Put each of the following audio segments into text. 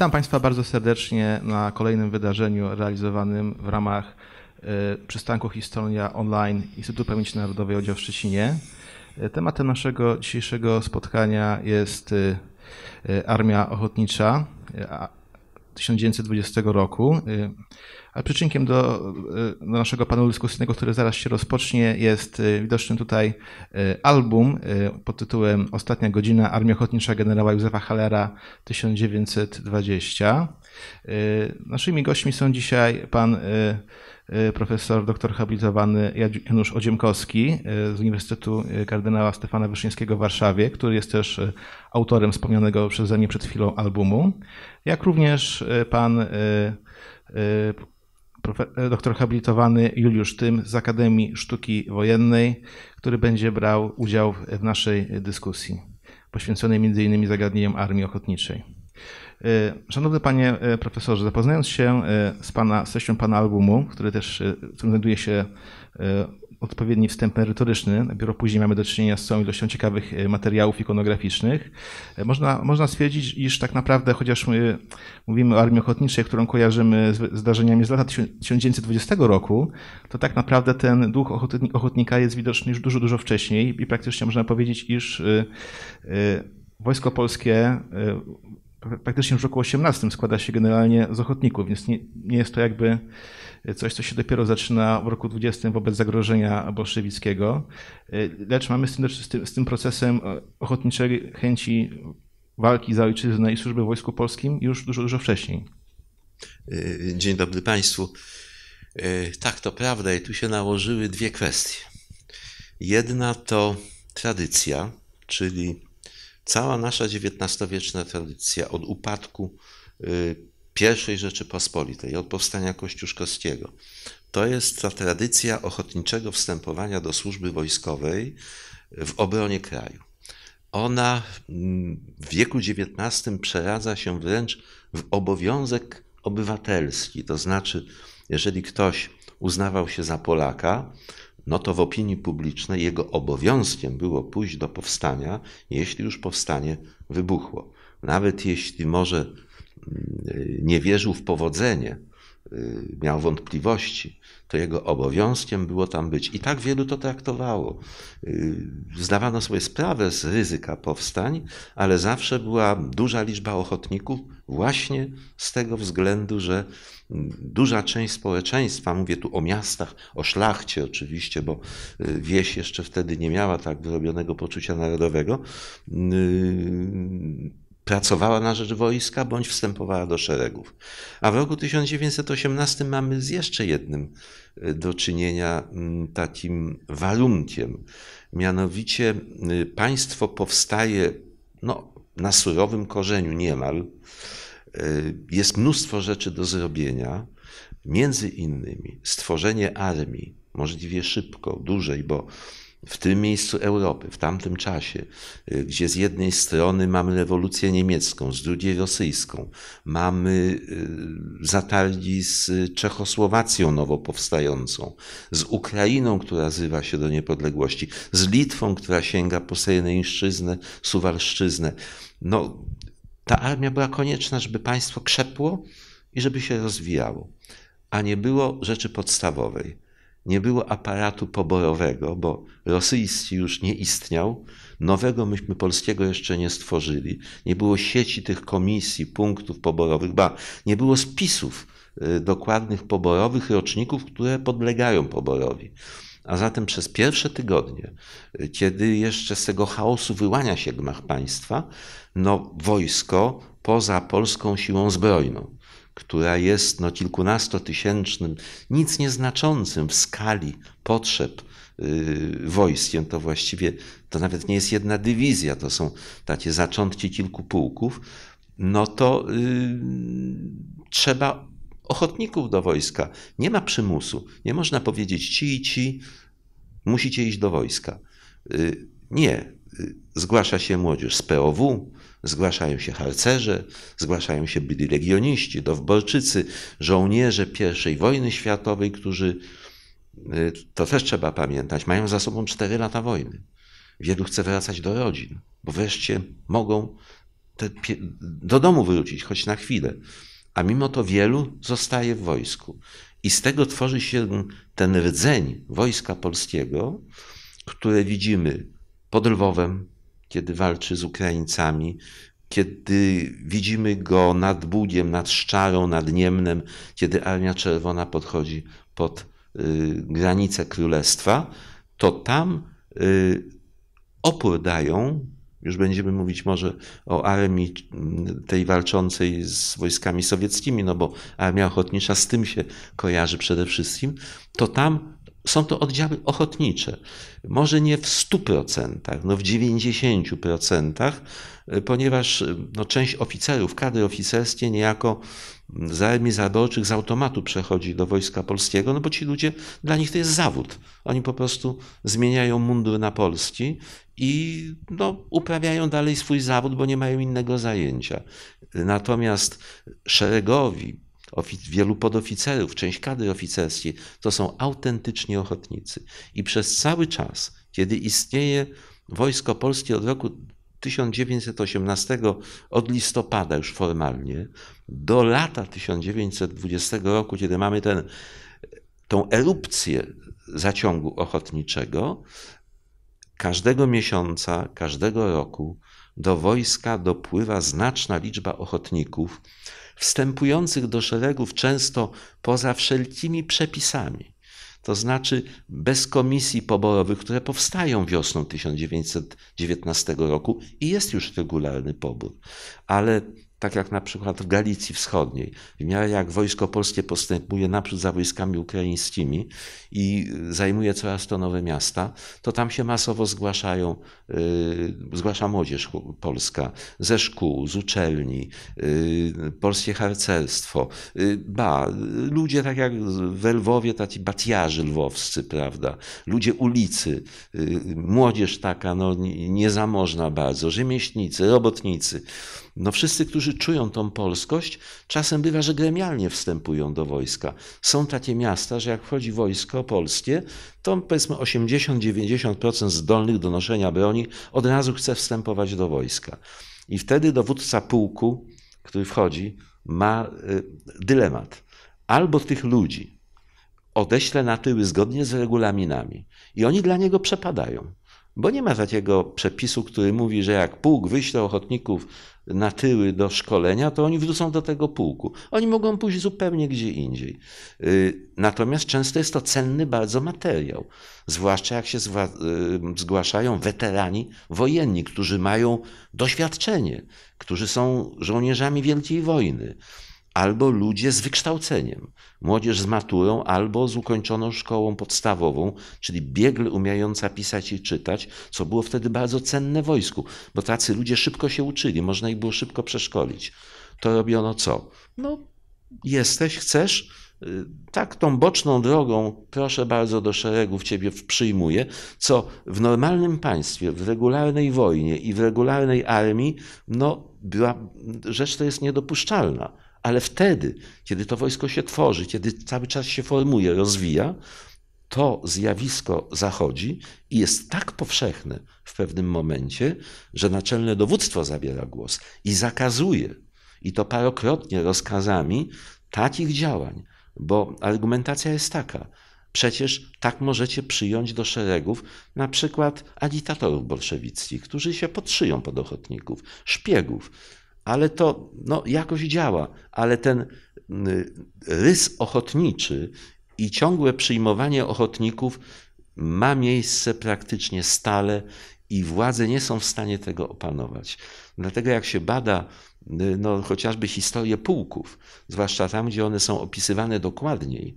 Witam Państwa bardzo serdecznie na kolejnym wydarzeniu realizowanym w ramach y, przystanku Historia Online Instytutu Pamięci Narodowej Oddział w Szczecinie. Y, tematem naszego dzisiejszego spotkania jest y, Armia Ochotnicza, 1920 roku. Y, A przyczynkiem do, y, do naszego panelu dyskusyjnego, który zaraz się rozpocznie, jest y, widoczny tutaj album pod tytułem Ostatnia godzina Armii Ochotnicza generała Józefa Hallera 1920. Naszymi gośćmi są dzisiaj pan Y, profesor doktor habilitowany Janusz Odziemkowski y, z Uniwersytetu y, Kardynała Stefana Wyszyńskiego w Warszawie, który jest też autorem wspomnianego przeze mnie przed chwilą albumu, jak również pan doktor habilitowany Juliusz Tym z Akademii Sztuki Wojennej, który będzie brał udział w naszej dyskusji poświęconej m.in. zagadnieniom Armii Ochotniczej. Y, szanowny panie y, profesorze, zapoznając się y, z pana, treścią pana albumu, który też, w którym znajduje się odpowiedni wstęp merytoryczny, dopiero później mamy do czynienia z całą ilością ciekawych materiałów ikonograficznych. Można, można stwierdzić, iż tak naprawdę, chociaż my mówimy o Armii Ochotniczej, którą kojarzymy z zdarzeniami z lata 1920 roku, to tak naprawdę ten duch ochotnika jest widoczny już dużo, dużo wcześniej i praktycznie można powiedzieć, iż Wojsko Polskie praktycznie w roku 18 składa się generalnie z ochotników, więc nie, nie jest to jakby coś, co się dopiero zaczyna w roku 20 wobec zagrożenia bolszewickiego, lecz mamy z tym, z tym, z tym procesem e, ochotniczej chęci walki za ojczyznę i służby w Wojsku Polskim już dużo, dużo wcześniej. E, dzień dobry Państwu. E, tak, to prawda i tu się nałożyły dwie kwestie. Jedna to tradycja, czyli Cała nasza XIX-wieczna tradycja od upadku y, I Rzeczypospolitej, od powstania Kościuszkowskiego, to jest ta tradycja ochotniczego wstępowania do służby wojskowej w obronie kraju. Ona w wieku XIX przeradza się wręcz w obowiązek obywatelski, to znaczy, jeżeli ktoś uznawał się za Polaka, no to w opinii publicznej jego obowiązkiem było pójść do powstania, jeśli już powstanie wybuchło. Nawet jeśli może mm, nie wierzył w powodzenie, y, miał wątpliwości, to jego obowiązkiem było tam być. I tak wielu to traktowało. Y, zdawano sobie sprawę z ryzyka powstań, ale zawsze była duża liczba ochotników właśnie z tego względu, że duża część społeczeństwa, mówię tu o miastach, o szlachcie oczywiście, bo y, wieś jeszcze wtedy nie miała tak wyrobionego poczucia narodowego, y, pracowała na rzecz wojska bądź wstępowała do szeregów. A w roku 1918 mamy z jeszcze jednym y, do czynienia mm, takim warunkiem. Mianowicie państwo powstaje no, na surowym korzeniu niemal Y, jest mnóstwo rzeczy do zrobienia, między innymi stworzenie armii, możliwie szybko, dużej, bo w tym miejscu Europy, w tamtym czasie, y, gdzie z jednej strony mamy rewolucję niemiecką, z drugiej rosyjską, mamy y, zatargi z Czechosłowacją nowo powstającą, z Ukrainą, która zrywa się do niepodległości, z Litwą, która sięga po Sejnejszczyznę, Suwalszczyznę. No, ta armia była konieczna, żeby państwo krzepło i żeby się rozwijało, a nie było rzeczy podstawowej. Nie było aparatu poborowego, bo rosyjski już nie istniał, nowego myśmy polskiego jeszcze nie stworzyli, nie było sieci tych komisji, punktów poborowych, ba, nie było spisów y, dokładnych poborowych roczników, które podlegają poborowi. A zatem przez pierwsze tygodnie, y, kiedy jeszcze z tego chaosu wyłania się gmach państwa, no wojsko poza polską siłą zbrojną, która jest no kilkunastotysięcznym, nic nieznaczącym w skali potrzeb y, wojskiem, to właściwie to nawet nie jest jedna dywizja, to są takie zaczątki kilku pułków, no to y, trzeba ochotników do wojska. Nie ma przymusu. Nie można powiedzieć ci i ci, musicie iść do wojska. Y, nie. Y, zgłasza się młodzież z POW, zgłaszają się harcerze, zgłaszają się byli legioniści, dowborczycy, żołnierze I wojny światowej, którzy, y, to też trzeba pamiętać, mają za sobą 4 lata wojny. Wielu chce wracać do rodzin, bo wreszcie mogą te, do domu wrócić, choć na chwilę a mimo to wielu zostaje w wojsku. I z tego tworzy się ten rdzeń wojska polskiego, które widzimy pod Lwowem, kiedy walczy z Ukraińcami, kiedy widzimy go nad Budiem, nad Szczarą, nad Niemnem, kiedy Armia Czerwona podchodzi pod y, granicę królestwa, to tam y, opór dają już będziemy mówić może o armii mm, tej walczącej z wojskami sowieckimi, no bo armia ochotnicza z tym się kojarzy przede wszystkim, to tam są to oddziały ochotnicze. Może nie w 100%, no w 90%, e, ponieważ e, no, część oficerów, kadry oficerskie niejako mm, z armii zaborczych z automatu przechodzi do Wojska Polskiego, no bo ci ludzie, dla nich to jest zawód. Oni po prostu zmieniają mundur na polski i no, uprawiają dalej swój zawód, bo nie mają innego zajęcia. Natomiast szeregowi, wielu podoficerów, część kadry oficerskiej, to są autentycznie ochotnicy. I przez cały czas, kiedy istnieje Wojsko Polskie od roku 1918, od listopada już formalnie, do lata 1920 roku, kiedy mamy ten, tą erupcję zaciągu ochotniczego, Każdego miesiąca, każdego roku do wojska dopływa znaczna liczba ochotników, wstępujących do szeregów często poza wszelkimi przepisami. To znaczy bez komisji poborowych, które powstają wiosną 1919 roku i jest już regularny pobór, ale tak jak na przykład w Galicji Wschodniej, w miarę jak wojsko polskie postępuje naprzód za wojskami ukraińskimi i zajmuje coraz to nowe miasta, to tam się masowo zgłaszają, y, zgłasza młodzież polska ze szkół, z uczelni, y, polskie harcerstwo, y, ba, ludzie tak jak we Lwowie, tacy batiarzy lwowscy, prawda, ludzie ulicy, młodzież taka no, niezamożna bardzo, rzemieślnicy, robotnicy. No wszyscy, którzy czują tą polskość, czasem bywa, że gremialnie wstępują do wojska. Są takie miasta, że jak wchodzi wojsko polskie, to powiedzmy 80-90% zdolnych do noszenia broni od razu chce wstępować do wojska. I wtedy dowódca pułku, który wchodzi, ma y, dylemat. Albo tych ludzi odeślę na tyły zgodnie z regulaminami i oni dla niego przepadają. Bo nie ma takiego przepisu, który mówi, że jak pułk wyśle ochotników na tyły do szkolenia, to oni wrócą do tego pułku. Oni mogą pójść zupełnie gdzie indziej. Y, natomiast często jest to cenny bardzo materiał, zwłaszcza jak się y, zgłaszają weterani wojenni, którzy mają doświadczenie, którzy są żołnierzami Wielkiej Wojny albo ludzie z wykształceniem, młodzież z maturą albo z ukończoną szkołą podstawową, czyli biegle umiejąca pisać i czytać, co było wtedy bardzo cenne wojsku, bo tacy ludzie szybko się uczyli, można ich było szybko przeszkolić. To robiono co? No, jesteś, chcesz, y, tak tą boczną drogą, proszę bardzo, do szeregów ciebie przyjmuję, co w normalnym państwie, w regularnej wojnie i w regularnej armii, no, była, rzecz to jest niedopuszczalna. Ale wtedy, kiedy to wojsko się tworzy, kiedy cały czas się formuje, rozwija, to zjawisko zachodzi i jest tak powszechne w pewnym momencie, że naczelne dowództwo zabiera głos i zakazuje, i to parokrotnie rozkazami, takich działań, bo argumentacja jest taka. Przecież tak możecie przyjąć do szeregów na przykład agitatorów bolszewickich, którzy się podszyją pod ochotników, szpiegów, ale to no, jakoś działa. Ale ten mm, rys ochotniczy i ciągłe przyjmowanie ochotników ma miejsce praktycznie stale i władze nie są w stanie tego opanować. Dlatego jak się bada y, no, chociażby historię pułków, zwłaszcza tam, gdzie one są opisywane dokładniej,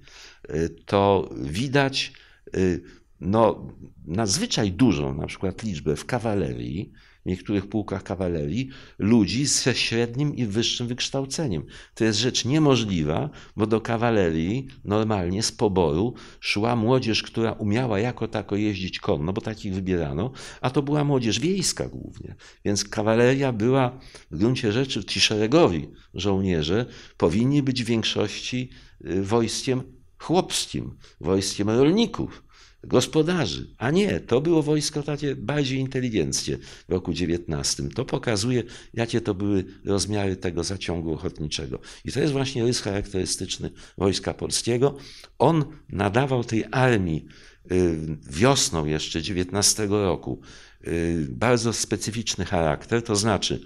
y, to widać y, no, nadzwyczaj dużą na przykład liczbę w kawalerii, w niektórych pułkach kawalerii ludzi ze średnim i wyższym wykształceniem. To jest rzecz niemożliwa, bo do kawalerii normalnie z poboru szła młodzież, która umiała jako tako jeździć konno, bo takich wybierano, a to była młodzież wiejska głównie. Więc kawaleria była w gruncie rzeczy, ci szeregowi żołnierze powinni być w większości y, wojskiem chłopskim, wojskiem rolników gospodarzy. A nie, to było wojsko takie bardziej inteligenckie w roku XIX. To pokazuje, jakie to były rozmiary tego zaciągu ochotniczego. I to jest właśnie rys charakterystyczny Wojska Polskiego. On nadawał tej armii y, wiosną jeszcze XIX roku y, bardzo specyficzny charakter, to znaczy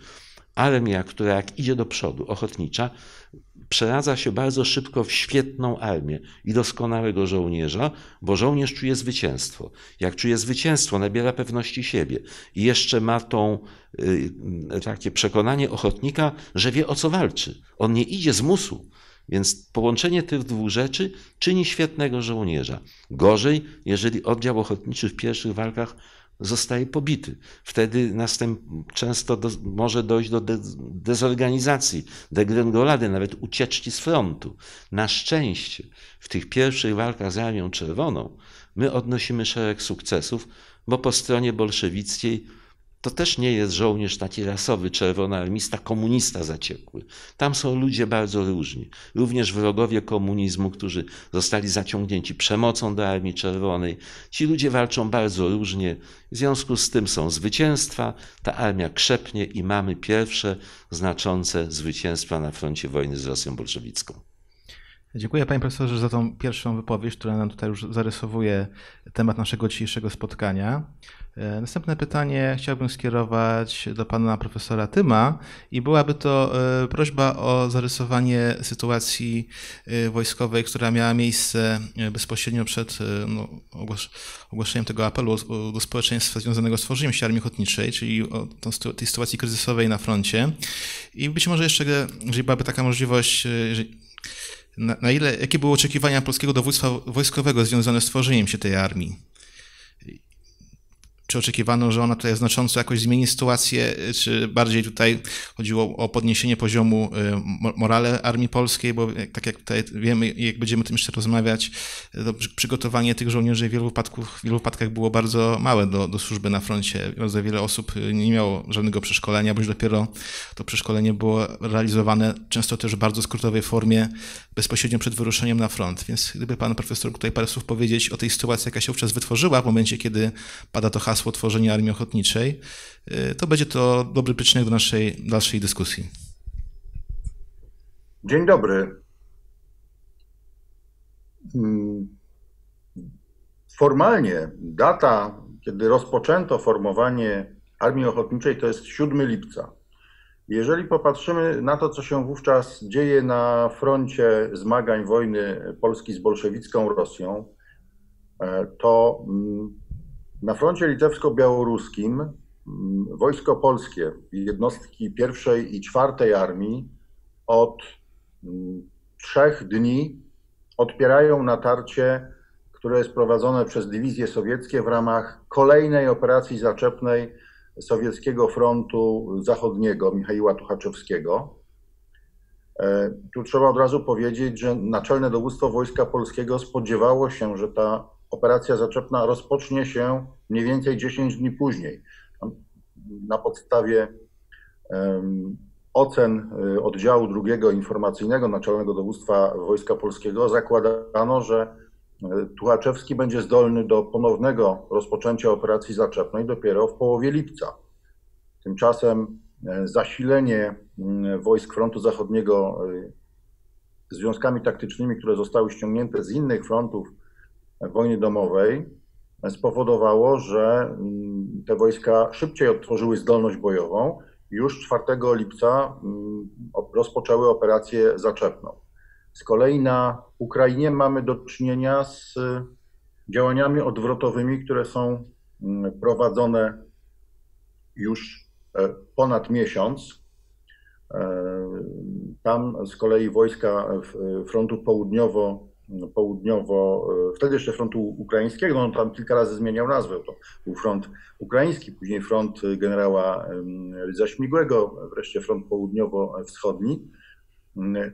armia, która jak idzie do przodu, ochotnicza, przeradza się bardzo szybko w świetną armię i doskonałego żołnierza, bo żołnierz czuje zwycięstwo. Jak czuje zwycięstwo, nabiera pewności siebie i jeszcze ma tą, y, takie przekonanie ochotnika, że wie o co walczy. On nie idzie z musu. Więc połączenie tych dwóch rzeczy czyni świetnego żołnierza. Gorzej, jeżeli oddział ochotniczy w pierwszych walkach zostaje pobity. Wtedy następ, często do, może dojść do de, dezorganizacji, degrengolady, nawet ucieczki z frontu. Na szczęście w tych pierwszych walkach z Armią Czerwoną my odnosimy szereg sukcesów, bo po stronie bolszewickiej to też nie jest żołnierz taki rasowy, czerwonoarmista, komunista zaciekły. Tam są ludzie bardzo różni. Również wrogowie komunizmu, którzy zostali zaciągnięci przemocą do Armii Czerwonej. Ci ludzie walczą bardzo różnie. W związku z tym są zwycięstwa, ta armia krzepnie i mamy pierwsze znaczące zwycięstwa na froncie wojny z Rosją bolszewicką. Dziękuję panie profesorze za tą pierwszą wypowiedź, która nam tutaj już zarysowuje temat naszego dzisiejszego spotkania. E, następne pytanie chciałbym skierować do pana profesora Tyma i byłaby to e, prośba o zarysowanie sytuacji e, wojskowej, która miała miejsce bezpośrednio przed no, ogłoszeniem tego apelu do społeczeństwa związanego z tworzeniem się Armii Ochotniczej, czyli o tej sytuacji kryzysowej na froncie. I być może jeszcze, jeżeli byłaby taka możliwość, na, na ile, jakie były oczekiwania polskiego dowództwa wojskowego związane z tworzeniem się tej armii? czy oczekiwano, że ona tutaj znacząco jakoś zmieni sytuację, y, czy bardziej tutaj chodziło o podniesienie poziomu y, morale Armii Polskiej, bo y, tak jak tutaj wiemy, i jak będziemy o tym jeszcze rozmawiać, to przygotowanie tych żołnierzy w wielu, wypadkach, w wielu wypadkach było bardzo małe do, do służby na froncie. Bardzo wiele osób nie miało żadnego przeszkolenia, bądź dopiero to przeszkolenie było realizowane często też w bardzo skrótowej formie, bezpośrednio przed wyruszeniem na front. Więc gdyby pan profesor tutaj parę słów powiedzieć o tej sytuacji, jaka się wówczas wytworzyła w momencie, kiedy pada to hasło pomysł Armii Ochotniczej, y, to będzie to dobry przyczynek do naszej dalszej dyskusji. Dzień dobry. Mm, formalnie data, kiedy rozpoczęto formowanie Armii Ochotniczej, to jest 7 lipca. Jeżeli popatrzymy na to, co się wówczas dzieje na froncie zmagań wojny Polski z bolszewicką Rosją, e, to mm, na froncie litewsko-białoruskim wojsko polskie, jednostki pierwszej i czwartej armii od trzech dni odpierają natarcie, które jest prowadzone przez dywizje sowieckie w ramach kolejnej operacji zaczepnej Sowieckiego Frontu Zachodniego Michaiła Tuchaczewskiego. E, tu trzeba od razu powiedzieć, że Naczelne Dowództwo Wojska Polskiego spodziewało się, że ta operacja zaczepna rozpocznie się mniej więcej 10 dni później. Na podstawie um, ocen y, oddziału drugiego informacyjnego Naczelnego Dowództwa Wojska Polskiego zakładano, że y, Tuchaczewski będzie zdolny do ponownego rozpoczęcia operacji zaczepnej dopiero w połowie lipca. Tymczasem e, zasilenie mm, wojsk frontu zachodniego y, związkami taktycznymi, które zostały ściągnięte z innych frontów wojny domowej e, spowodowało, że mm, te wojska szybciej odtworzyły zdolność bojową. Już 4 lipca mm, rozpoczęły operację zaczepną. Z kolei na Ukrainie mamy do czynienia z y, działaniami odwrotowymi, które są mm, prowadzone już e, ponad miesiąc. E, tam z kolei wojska y, frontu południowo no, południowo, e, wtedy jeszcze frontu ukraińskiego, on no, tam kilka razy zmieniał nazwę, to był front ukraiński, później front generała Rydza Śmigłego, wreszcie front południowo-wschodni. Mm,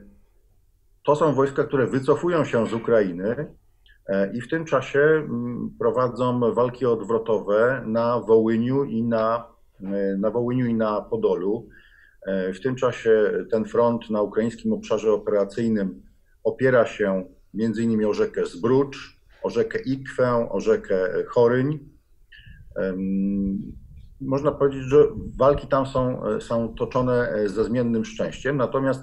to są wojska, które wycofują się z Ukrainy e, i w tym czasie mm, prowadzą walki odwrotowe na Wołyniu i na, e, na Wołyniu i na Podolu. W tym czasie ten front na ukraińskim obszarze operacyjnym opiera się między innymi o rzekę Zbrucz, o rzekę Ikwę, o rzekę Choryń. Można powiedzieć, że walki tam są, są toczone e, ze zmiennym szczęściem, natomiast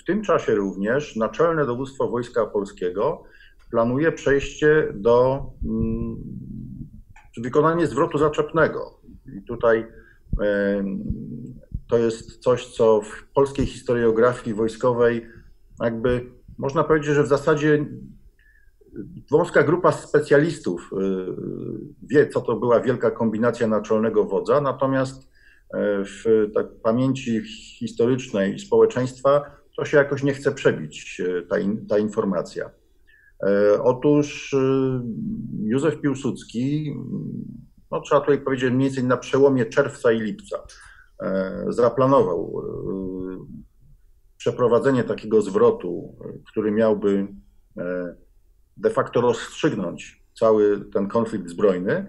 w tym czasie również Naczelne Dowództwo Wojska Polskiego planuje przejście do mm, wykonanie zwrotu zaczepnego. I tutaj to jest coś, co w polskiej historiografii wojskowej jakby można powiedzieć, że w zasadzie wąska grupa specjalistów y, y, wie, co to była wielka kombinacja naczelnego wodza, natomiast y, w tak, pamięci historycznej społeczeństwa to się jakoś nie chce przebić, ta, in, ta informacja. Otóż Józef Piłsudski, no trzeba tutaj powiedzieć mniej więcej na przełomie czerwca i lipca, zaplanował przeprowadzenie takiego zwrotu, który miałby e, de facto rozstrzygnąć cały ten konflikt zbrojny.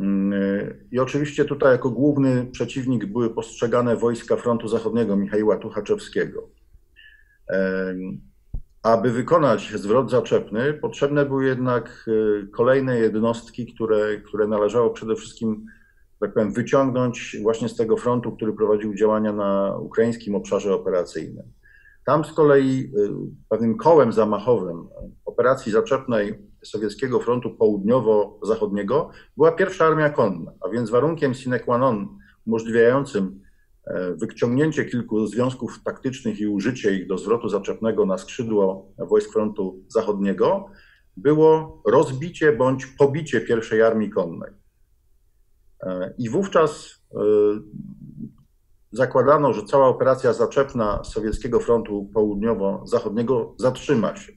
Mm, e, I oczywiście tutaj jako główny przeciwnik były postrzegane wojska Frontu Zachodniego Michała Tuchaczewskiego. E, aby wykonać zwrot zaczepny, potrzebne były jednak kolejne jednostki, które, które należało przede wszystkim, tak powiem, wyciągnąć właśnie z tego frontu, który prowadził działania na ukraińskim obszarze operacyjnym. Tam z kolei y, pewnym kołem zamachowym operacji zaczepnej Sowieckiego Frontu Południowo-Zachodniego była pierwsza armia konna, a więc warunkiem sine qua non umożliwiającym e, wyciągnięcie kilku związków taktycznych i użycie ich do zwrotu zaczepnego na skrzydło wojsk frontu zachodniego było rozbicie bądź pobicie pierwszej armii konnej. E, I wówczas e, zakładano, że cała operacja zaczepna sowieckiego frontu południowo-zachodniego zatrzyma się.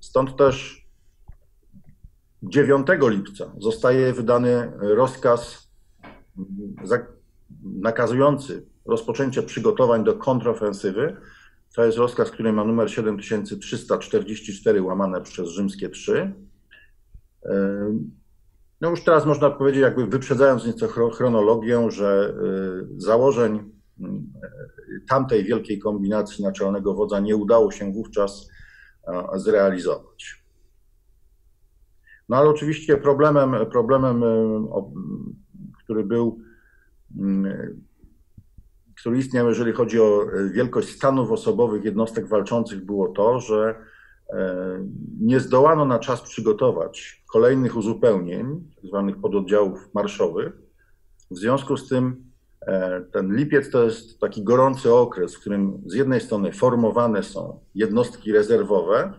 Stąd też 9 lipca zostaje wydany rozkaz mm, nakazujący rozpoczęcie przygotowań do kontrofensywy. To jest rozkaz, który ma numer 7344 łamane przez rzymskie 3. No już teraz można powiedzieć, jakby wyprzedzając nieco chronologię, że y, założeń y, y, tamtej wielkiej kombinacji naczelnego wodza nie udało się wówczas zrealizować. No ale oczywiście problemem, problemem który był, który istniał, jeżeli chodzi o wielkość stanów osobowych jednostek walczących, było to, że E, nie zdołano na czas przygotować kolejnych uzupełnień, tak zwanych pododdziałów marszowych. W związku z tym e, ten lipiec to jest taki gorący okres, w którym z jednej strony formowane są jednostki rezerwowe.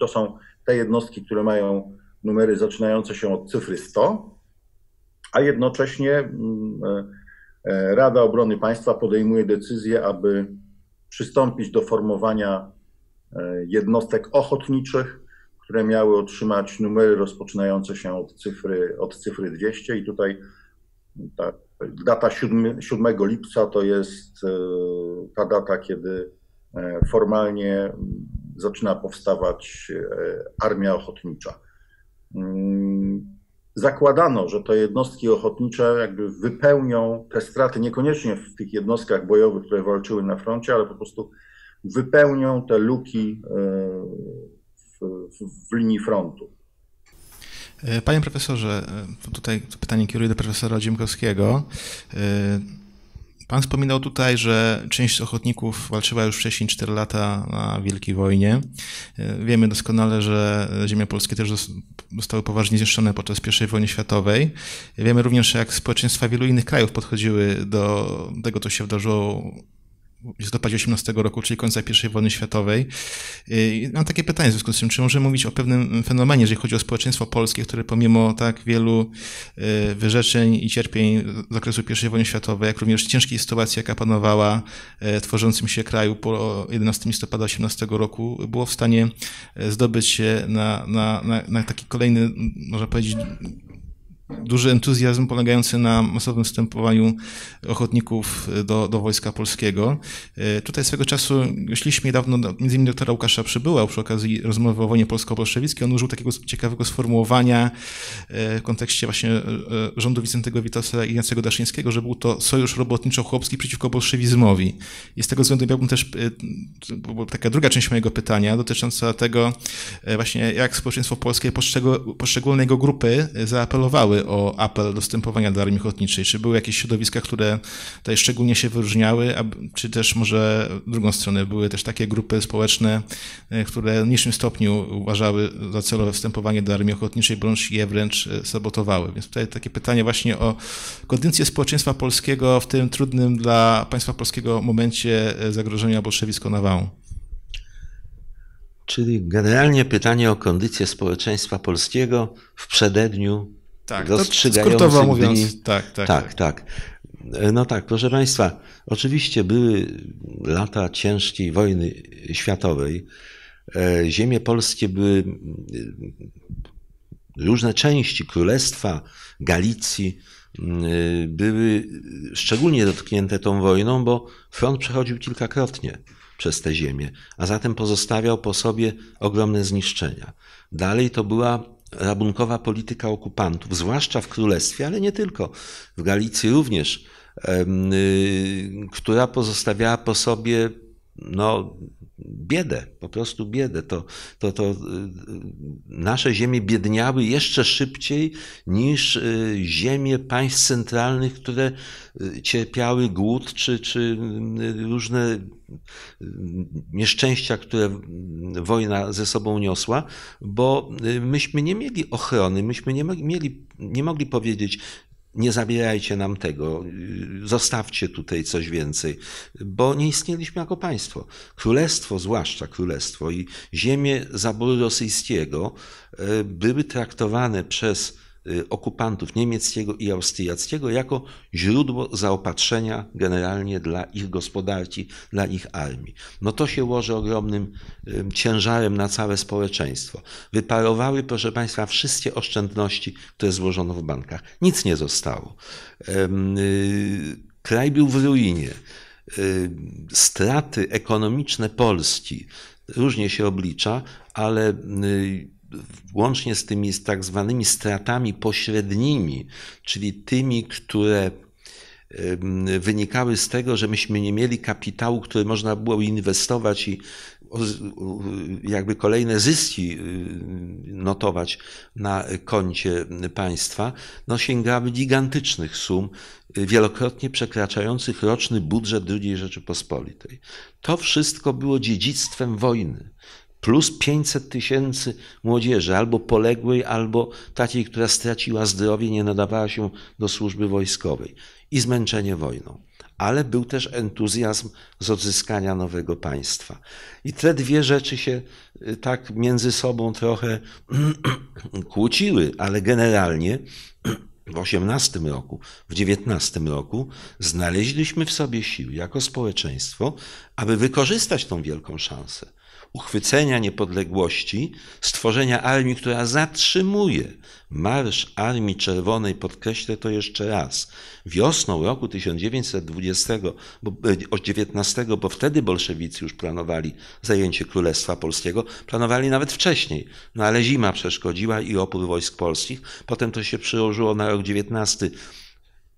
To są te jednostki, które mają numery zaczynające się od cyfry 100, a jednocześnie mm, e, Rada Obrony Państwa podejmuje decyzję, aby przystąpić do formowania E, jednostek ochotniczych, które miały otrzymać numery rozpoczynające się od cyfry, od cyfry 200 i tutaj ta data 7, 7 lipca to jest e, ta data, kiedy e, formalnie zaczyna powstawać armia ochotnicza. Mm, zakładano, że te jednostki ochotnicze jakby wypełnią te straty, niekoniecznie w tych jednostkach bojowych, które walczyły na froncie, ale po prostu wypełnią te luki e, w, w, w linii frontu. E, panie profesorze, e, tutaj pytanie kieruję do profesora Dziemkowskiego. Pan wspominał tutaj, że część ochotników walczyła już wcześniej 4 lata na Wielkiej Wojnie. Wiemy doskonale, że Ziemia polskie też zostały poważnie zniszczone podczas I wojny światowej. Wiemy również, jak społeczeństwa wielu innych krajów podchodziły do tego, co się wydarzyło listopadzie 18 roku, czyli końca I wojny światowej. mam takie pytanie w związku z tym, czy możemy mówić o pewnym fenomenie, jeżeli chodzi o społeczeństwo polskie, które pomimo tak wielu e, wyrzeczeń i cierpień z okresu I wojny światowej, jak również ciężkiej sytuacji, jaka panowała w e, tworzącym się kraju po 11 listopada 18 roku, było w stanie e, zdobyć się na, na, na, na taki kolejny, można powiedzieć, duży entuzjazm polegający na masowym wstępowaniu ochotników e, do, do Wojska Polskiego. E, tutaj swego czasu szliśmy niedawno, między innymi doktora Łukasza Przybyła przy okazji rozmowy o wojnie polsko-bolszewickiej, on użył takiego ciekawego sformułowania e, w kontekście właśnie rządu Wincentego Witosa i Jacego Daszyńskiego, że był to sojusz robotniczo-chłopski przeciwko bolszewizmowi. I z tego względu miałbym też taka druga część mojego pytania dotycząca tego właśnie, jak społeczeństwo polskie poszczególne jego grupy zaapelowały o apel dostępowania do Armii Ochotniczej? Czy były jakieś środowiska, które tutaj szczególnie się wyróżniały, a, czy też może drugą stronę, były też takie grupy społeczne, e, które w niższym stopniu uważały za celowe wstępowanie do Armii Ochotniczej, bądź je wręcz e, sabotowały? Więc tutaj takie pytanie właśnie o kondycję społeczeństwa polskiego w tym trudnym dla państwa polskiego momencie e, zagrożenia bolszewicką nawałą. Czyli generalnie pytanie o kondycję społeczeństwa polskiego w przededniu tak, rozstrzygających mówiąc, dni. Tak tak, tak, tak, tak. No tak, proszę Państwa, oczywiście były lata ciężkiej wojny światowej. E, ziemie polskie były różne części królestwa, Galicji, e, były szczególnie dotknięte tą wojną, bo front przechodził kilkakrotnie przez te ziemię, a zatem pozostawiał po sobie ogromne zniszczenia. Dalej to była rabunkowa polityka okupantów, zwłaszcza w Królestwie, ale nie tylko, w Galicji również, y, która pozostawiała po sobie no, biedę, po prostu biedę. To, to, to y, y, nasze ziemie biedniały jeszcze szybciej niż y, ziemie państw centralnych, które cierpiały głód czy, czy różne nieszczęścia, które wojna ze sobą niosła, bo myśmy nie mieli ochrony, myśmy nie mieli nie mogli powiedzieć, nie zabierajcie nam tego, zostawcie tutaj coś więcej, bo nie istnieliśmy jako państwo. Królestwo, zwłaszcza królestwo i ziemie zaboru rosyjskiego e, były traktowane przez Y, okupantów niemieckiego i austriackiego jako źródło zaopatrzenia generalnie dla ich gospodarki, dla ich armii. No to się łoży ogromnym ciężarem na całe społeczeństwo. Wyparowały, proszę Państwa, wszystkie oszczędności, które złożono w bankach. Nic nie zostało. Y, kraj był w ruinie. Y, straty ekonomiczne Polski różnie się oblicza, ale łącznie z tymi z tak zwanymi stratami pośrednimi, czyli tymi, które wynikały z tego, że myśmy nie mieli kapitału, który można było inwestować i jakby kolejne zyski y, notować na koncie państwa, no sięgały gigantycznych sum, y, wielokrotnie przekraczających roczny budżet II Rzeczypospolitej. To wszystko było dziedzictwem wojny plus 500 tysięcy młodzieży, albo poległej, albo takiej, która straciła zdrowie, nie nadawała się do służby wojskowej i zmęczenie wojną. Ale był też entuzjazm z odzyskania nowego państwa. I te dwie rzeczy się y, tak między sobą trochę kłóciły, ale generalnie w XVIII roku, w XIX roku znaleźliśmy w sobie siły jako społeczeństwo, aby wykorzystać tą wielką szansę uchwycenia niepodległości, stworzenia armii, która zatrzymuje marsz Armii Czerwonej, podkreślę to jeszcze raz, wiosną roku 1920, bo, 19, e, bo wtedy bolszewicy już planowali zajęcie Królestwa Polskiego, planowali nawet wcześniej, no ale zima przeszkodziła i opór wojsk polskich, potem to się przyłożyło na rok 19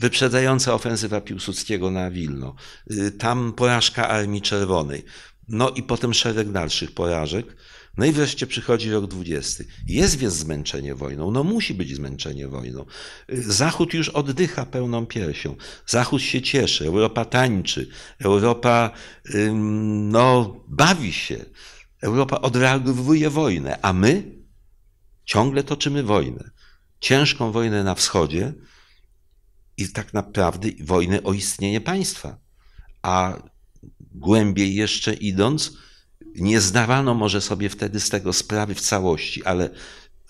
wyprzedzająca ofensywa Piłsudskiego na Wilno, y, tam porażka Armii Czerwonej. No i potem szereg dalszych porażek. No i wreszcie przychodzi rok 20. Jest więc zmęczenie wojną. No musi być zmęczenie wojną. Zachód już oddycha pełną piersią. Zachód się cieszy, Europa tańczy, Europa no, bawi się. Europa odreagowuje wojnę, a my ciągle toczymy wojnę. Ciężką wojnę na wschodzie i tak naprawdę wojnę o istnienie państwa. A Głębiej jeszcze idąc, nie zdawano może sobie wtedy z tego sprawy w całości, ale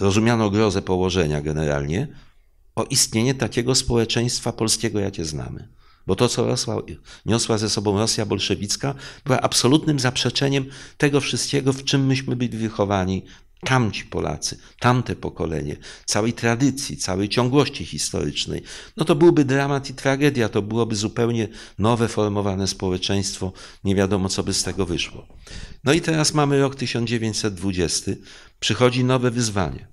rozumiano grozę położenia generalnie o istnienie takiego społeczeństwa polskiego, jakie znamy. Bo to, co rosła, niosła ze sobą Rosja bolszewicka, była absolutnym zaprzeczeniem tego wszystkiego, w czym myśmy byli wychowani tamci Polacy, tamte pokolenie, całej tradycji, całej ciągłości historycznej, no to byłby dramat i tragedia, to byłoby zupełnie nowe, formowane społeczeństwo, nie wiadomo co by z tego wyszło. No i teraz mamy rok 1920, przychodzi nowe wyzwanie.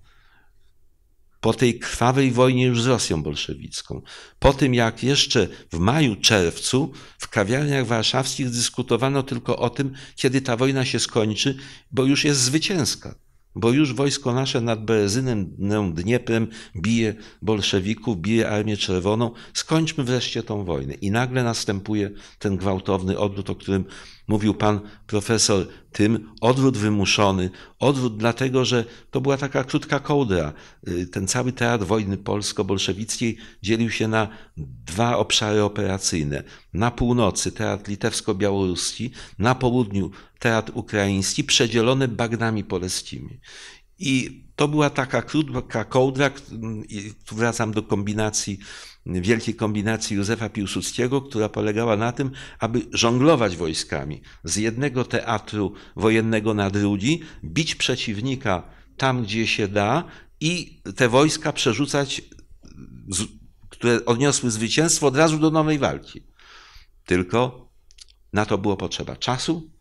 Po tej krwawej wojnie już z Rosją bolszewicką, po tym jak jeszcze w maju, czerwcu w kawiarniach warszawskich dyskutowano tylko o tym, kiedy ta wojna się skończy, bo już jest zwycięska bo już wojsko nasze nad Berezynem Dnieprem bije bolszewików, bije Armię Czerwoną. Skończmy wreszcie tą wojnę. I nagle następuje ten gwałtowny odwrót, o którym mówił pan profesor Tym, odwrót wymuszony, odwrót dlatego, że to była taka krótka kołdra. Y, ten cały teatr wojny polsko-bolszewickiej dzielił się na dwa obszary operacyjne. Na północy teatr litewsko-białoruski, na południu teatr ukraiński, przedzielony bagnami polskimi. I to była taka krótka kołdra, tu wracam do kombinacji wielkiej kombinacji Józefa Piłsudskiego, która polegała na tym, aby żonglować wojskami z jednego teatru wojennego na drugi, bić przeciwnika tam, gdzie się da i te wojska przerzucać, które odniosły zwycięstwo, od razu do nowej walki. Tylko na to było potrzeba czasu,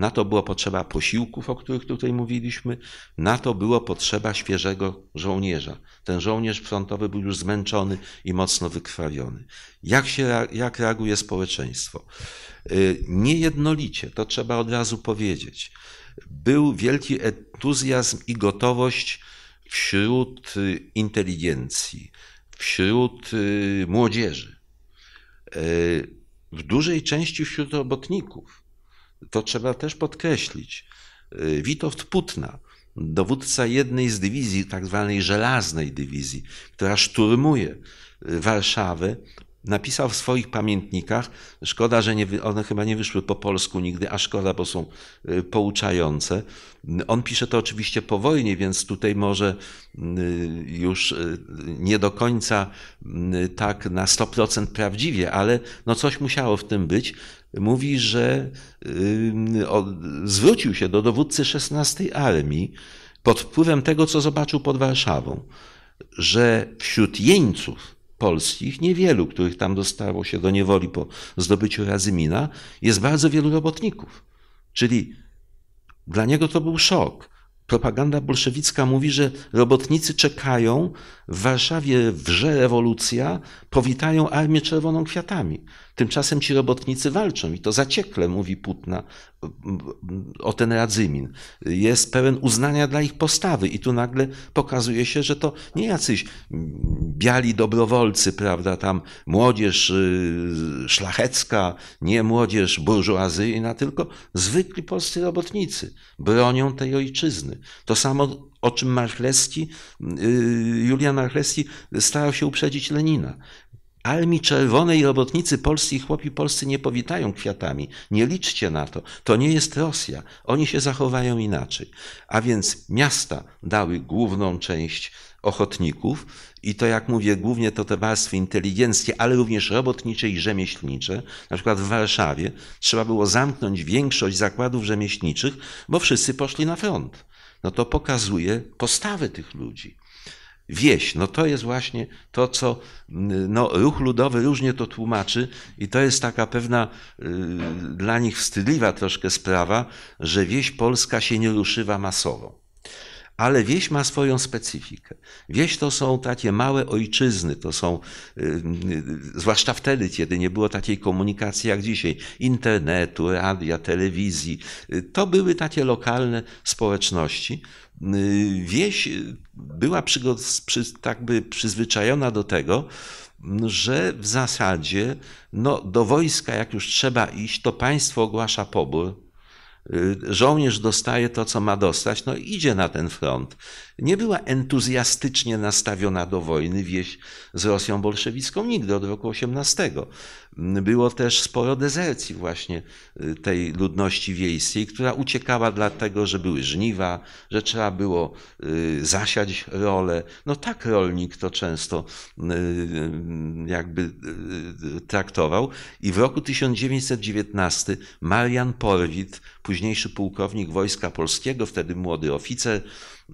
na to była potrzeba posiłków, o których tutaj mówiliśmy, na to była potrzeba świeżego żołnierza. Ten żołnierz frontowy był już zmęczony i mocno wykrwawiony. Jak, się, jak reaguje społeczeństwo? Y, niejednolicie, to trzeba od razu powiedzieć. Był wielki entuzjazm i gotowość wśród y, inteligencji, wśród y, młodzieży, w dużej części wśród robotników to trzeba też podkreślić. Y, Witold Putna, dowódca jednej z dywizji, tak zwanej żelaznej dywizji, która szturmuje y, Warszawę, napisał w swoich pamiętnikach, szkoda, że nie, one chyba nie wyszły po polsku nigdy, a szkoda, bo są y, pouczające. On pisze to oczywiście po wojnie, więc tutaj może już nie do końca tak na 100% prawdziwie, ale no coś musiało w tym być, mówi, że zwrócił się do dowódcy 16 Armii pod wpływem tego, co zobaczył pod Warszawą, że wśród jeńców polskich, niewielu, których tam dostało się do niewoli po zdobyciu Razymina, jest bardzo wielu robotników. Czyli dla niego to był szok. Propaganda bolszewicka mówi, że robotnicy czekają w Warszawie wrze rewolucja, powitają Armię Czerwoną kwiatami. Tymczasem ci robotnicy walczą i to zaciekle, mówi Putna mm, o ten Radzymin. Jest pełen uznania dla ich postawy i tu nagle pokazuje się, że to nie jacyś mm, biali dobrowolcy, prawda, tam młodzież y, szlachecka, nie młodzież burżuazyjna, tylko zwykli polscy robotnicy bronią tej ojczyzny. To samo o czym Marchlewski, y, Julian Marchleski starał się uprzedzić Lenina. Armii Czerwonej robotnicy polscy i chłopi polscy nie powitają kwiatami. Nie liczcie na to. To nie jest Rosja. Oni się zachowają inaczej. A więc miasta dały główną część ochotników i to, jak mówię, głównie to te warstwy inteligenckie, ale również robotnicze i rzemieślnicze. Na przykład w Warszawie trzeba było zamknąć większość zakładów rzemieślniczych, bo wszyscy poszli na front no to pokazuje postawy tych ludzi. Wieś, no to jest właśnie to, co no, ruch ludowy różnie to tłumaczy, i to jest taka pewna y, dla nich wstydliwa troszkę sprawa, że wieś polska się nie ruszywa masowo. Ale wieś ma swoją specyfikę. Wieś to są takie małe ojczyzny, to są, y, y, zwłaszcza wtedy, kiedy nie było takiej komunikacji jak dzisiaj, internetu, radia, telewizji. Y, to były takie lokalne społeczności. Wieś była przy, tak by przyzwyczajona do tego, mm, że w zasadzie no, do wojska, jak już trzeba iść, to państwo ogłasza pobór Y, żołnierz dostaje to, co ma dostać, no idzie na ten front nie była entuzjastycznie nastawiona do wojny wieś z Rosją bolszewicką nigdy od roku 18. Było też sporo dezercji właśnie y, tej ludności wiejskiej, która uciekała dlatego, że były żniwa, że trzeba było y, zasiać rolę. No tak rolnik to często y, jakby traktował. I w roku 1919 Marian Porwit, późniejszy pułkownik Wojska Polskiego, wtedy młody oficer,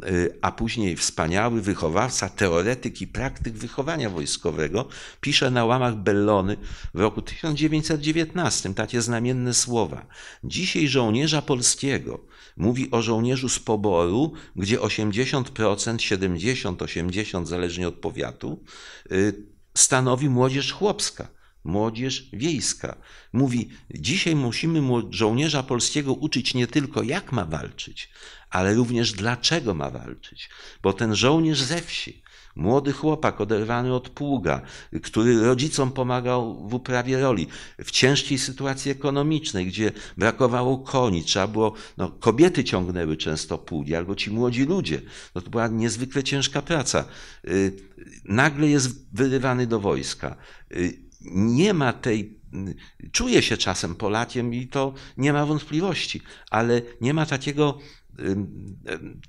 Y, a później wspaniały wychowawca, teoretyk i praktyk wychowania wojskowego, pisze na łamach Bellony w roku 1919 takie znamienne słowa. Dzisiaj żołnierza polskiego mówi o żołnierzu z poboru, gdzie 80%, 70%, 80% zależnie od powiatu, y, stanowi młodzież chłopska młodzież wiejska. Mówi, dzisiaj musimy żołnierza polskiego uczyć nie tylko jak ma walczyć, ale również dlaczego ma walczyć. Bo ten żołnierz ze wsi, młody chłopak oderwany od pługa, który rodzicom pomagał w uprawie roli, w ciężkiej sytuacji ekonomicznej, gdzie brakowało koni, trzeba było, no, kobiety ciągnęły często pługi, albo ci młodzi ludzie. No, to była niezwykle ciężka praca. Y, nagle jest wyrywany do wojska. Y, nie ma tej y, Czuję się czasem Polakiem i to nie ma wątpliwości, ale nie ma takiego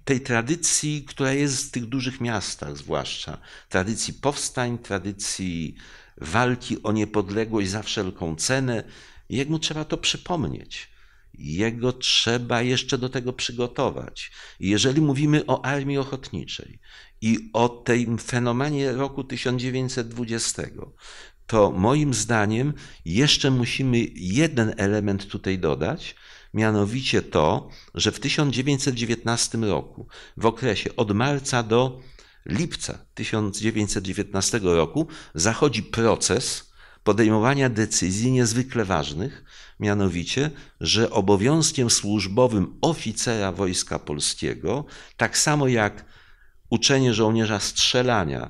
tej tradycji, która jest w tych dużych miastach, zwłaszcza tradycji powstań, tradycji walki o niepodległość za wszelką cenę. Jemu trzeba to przypomnieć. Jego trzeba jeszcze do tego przygotować. Jeżeli mówimy o armii ochotniczej i o tym fenomenie roku 1920, to moim zdaniem jeszcze musimy jeden element tutaj dodać, mianowicie to, że w 1919 roku, w okresie od marca do lipca 1919 roku, zachodzi proces podejmowania decyzji niezwykle ważnych, mianowicie, że obowiązkiem służbowym oficera Wojska Polskiego, tak samo jak uczenie żołnierza strzelania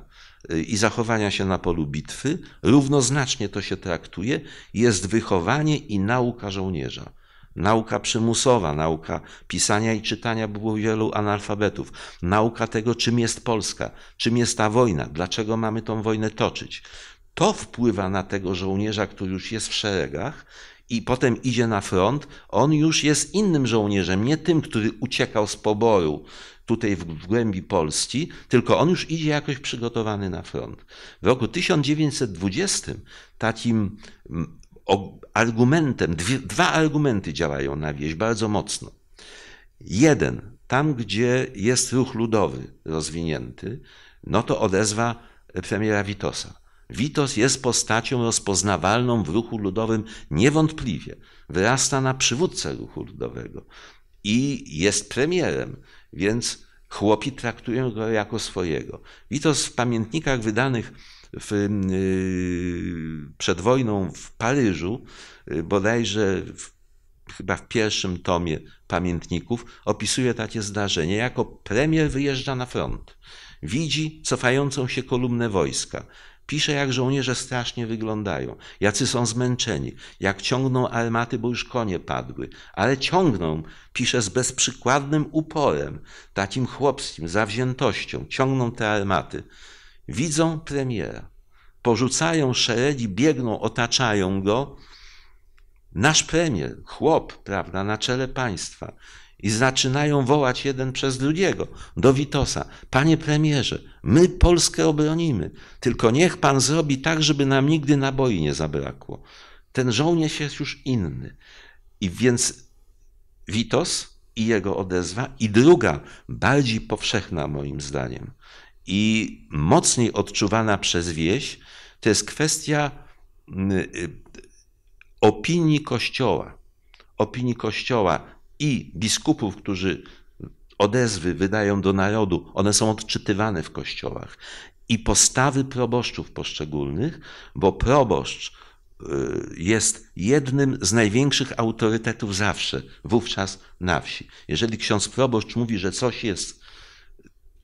y, i zachowania się na polu bitwy, równoznacznie to się traktuje, jest wychowanie i nauka żołnierza nauka przymusowa, nauka pisania i czytania było wielu analfabetów, nauka tego, czym jest Polska, czym jest ta wojna, dlaczego mamy tą wojnę toczyć. To wpływa na tego żołnierza, który już jest w szeregach i potem idzie na front. On już jest innym żołnierzem, nie tym, który uciekał z poboru tutaj w głębi Polski, tylko on już idzie jakoś przygotowany na front. W roku 1920 takim argumentem, dwie, dwa argumenty działają na wieś bardzo mocno. Jeden, tam gdzie jest ruch ludowy rozwinięty, no to odezwa premiera Witosa. Witos jest postacią rozpoznawalną w ruchu ludowym niewątpliwie. Wyrasta na przywódcę ruchu ludowego i jest premierem, więc chłopi traktują go jako swojego. Witos w pamiętnikach wydanych w, y, przed wojną w Paryżu, y, bodajże w, chyba w pierwszym tomie pamiętników, opisuje takie zdarzenie. Jako premier wyjeżdża na front. Widzi cofającą się kolumnę wojska. Pisze, jak żołnierze strasznie wyglądają, jacy są zmęczeni, jak ciągną armaty, bo już konie padły, ale ciągną, pisze z bezprzykładnym uporem, takim chłopskim, zawziętością, ciągną te armaty widzą premiera, porzucają szeregi, biegną, otaczają go. Nasz premier, chłop, prawda, na czele państwa. I zaczynają wołać jeden przez drugiego do Witosa: Panie premierze, my Polskę obronimy, tylko niech pan zrobi tak, żeby nam nigdy naboi nie zabrakło. Ten żołnierz jest już inny. I więc Witos i jego odezwa, i druga, bardziej powszechna moim zdaniem, i mocniej odczuwana przez wieś, to jest kwestia mm, y, opinii Kościoła. Opinii Kościoła i biskupów, którzy odezwy wydają do narodu, one są odczytywane w kościołach. I postawy proboszczów poszczególnych, bo proboszcz y, jest jednym z największych autorytetów zawsze, wówczas na wsi. Jeżeli ksiądz proboszcz mówi, że coś jest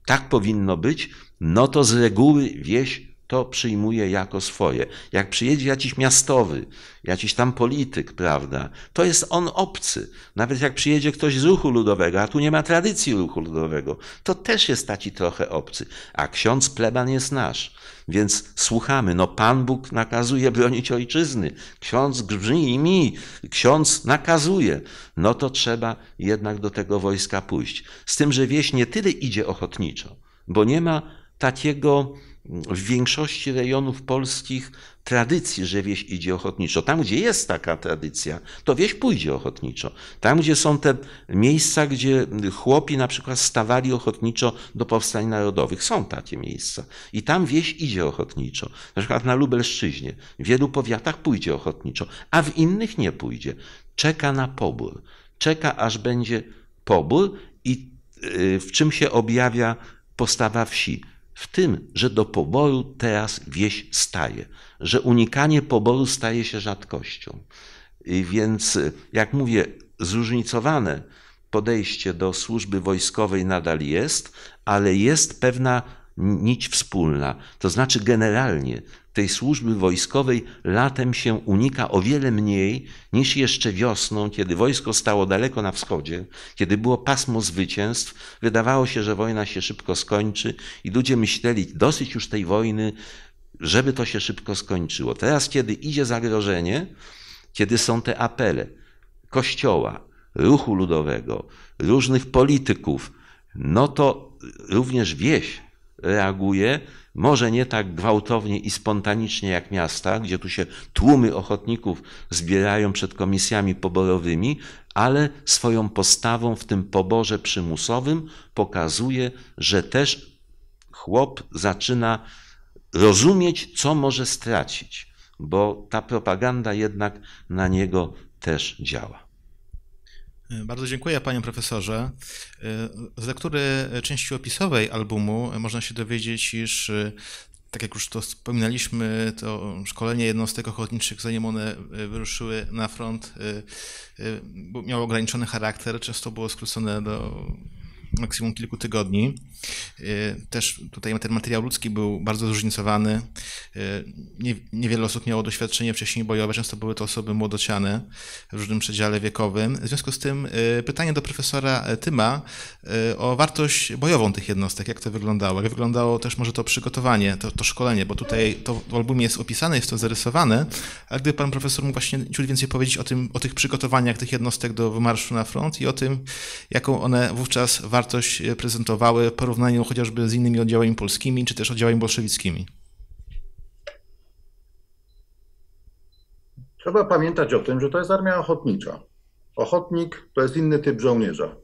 tak powinno być, no to z reguły wieś to przyjmuje jako swoje. Jak przyjedzie jakiś miastowy, jakiś tam polityk, prawda, to jest on obcy. Nawet jak przyjedzie ktoś z ruchu ludowego, a tu nie ma tradycji ruchu ludowego, to też jest taki trochę obcy. A ksiądz pleban jest nasz. Więc słuchamy, no Pan Bóg nakazuje bronić ojczyzny, ksiądz grzmi i mi, ksiądz nakazuje, no to trzeba jednak do tego wojska pójść. Z tym, że wieś nie tyle idzie ochotniczo, bo nie ma takiego w większości rejonów polskich tradycji, że wieś idzie ochotniczo. Tam, gdzie jest taka tradycja, to wieś pójdzie ochotniczo. Tam, gdzie są te miejsca, gdzie chłopi na przykład stawali ochotniczo do powstań narodowych, są takie miejsca. I tam wieś idzie ochotniczo. Na przykład na Lubelszczyźnie w wielu powiatach pójdzie ochotniczo, a w innych nie pójdzie. Czeka na pobór. Czeka, aż będzie pobór i y, w czym się objawia postawa wsi w tym, że do poboru teraz wieś staje, że unikanie poboru staje się rzadkością. I więc, jak mówię, zróżnicowane podejście do służby wojskowej nadal jest, ale jest pewna nić wspólna. To znaczy, generalnie tej służby wojskowej latem się unika o wiele mniej niż jeszcze wiosną, kiedy wojsko stało daleko na wschodzie, kiedy było pasmo zwycięstw. Wydawało się, że wojna się szybko skończy i ludzie myśleli, dosyć już tej wojny, żeby to się szybko skończyło. Teraz, kiedy idzie zagrożenie, kiedy są te apele kościoła, ruchu ludowego, różnych polityków, no to również wieś reaguje, może nie tak gwałtownie i spontanicznie jak miasta, gdzie tu się tłumy ochotników zbierają przed komisjami poborowymi, ale swoją postawą w tym poborze przymusowym pokazuje, że też chłop zaczyna rozumieć, co może stracić, bo ta propaganda jednak na niego też działa. E, bardzo dziękuję panie profesorze. E, z lektury części opisowej albumu można się dowiedzieć, iż e, tak jak już to wspominaliśmy, to szkolenie jednostek ochotniczych, zanim one wyruszyły na front, miało ograniczony charakter, często było skrócone do maksimum kilku tygodni. Y, też tutaj ten materiał ludzki był bardzo zróżnicowany. Y, niewiele osób miało doświadczenie wcześniej bojowe, często były to osoby młodociane w różnym przedziale wiekowym. W związku z tym y, pytanie do profesora Tyma o wartość bojową tych jednostek, jak to wyglądało, jak wyglądało też może to przygotowanie, to, to szkolenie, bo tutaj to w albumie jest opisane, jest to zarysowane, ale gdyby pan profesor mógł właśnie ciut więcej powiedzieć o, tym, o tych przygotowaniach tych jednostek do wymarszu na front i o tym, jaką one wówczas wartość wartość e, prezentowały w porównaniu chociażby z innymi oddziałami polskimi czy też oddziałami bolszewickimi? Trzeba pamiętać o tym, że to jest armia ochotnicza. Ochotnik to jest inny typ żołnierza.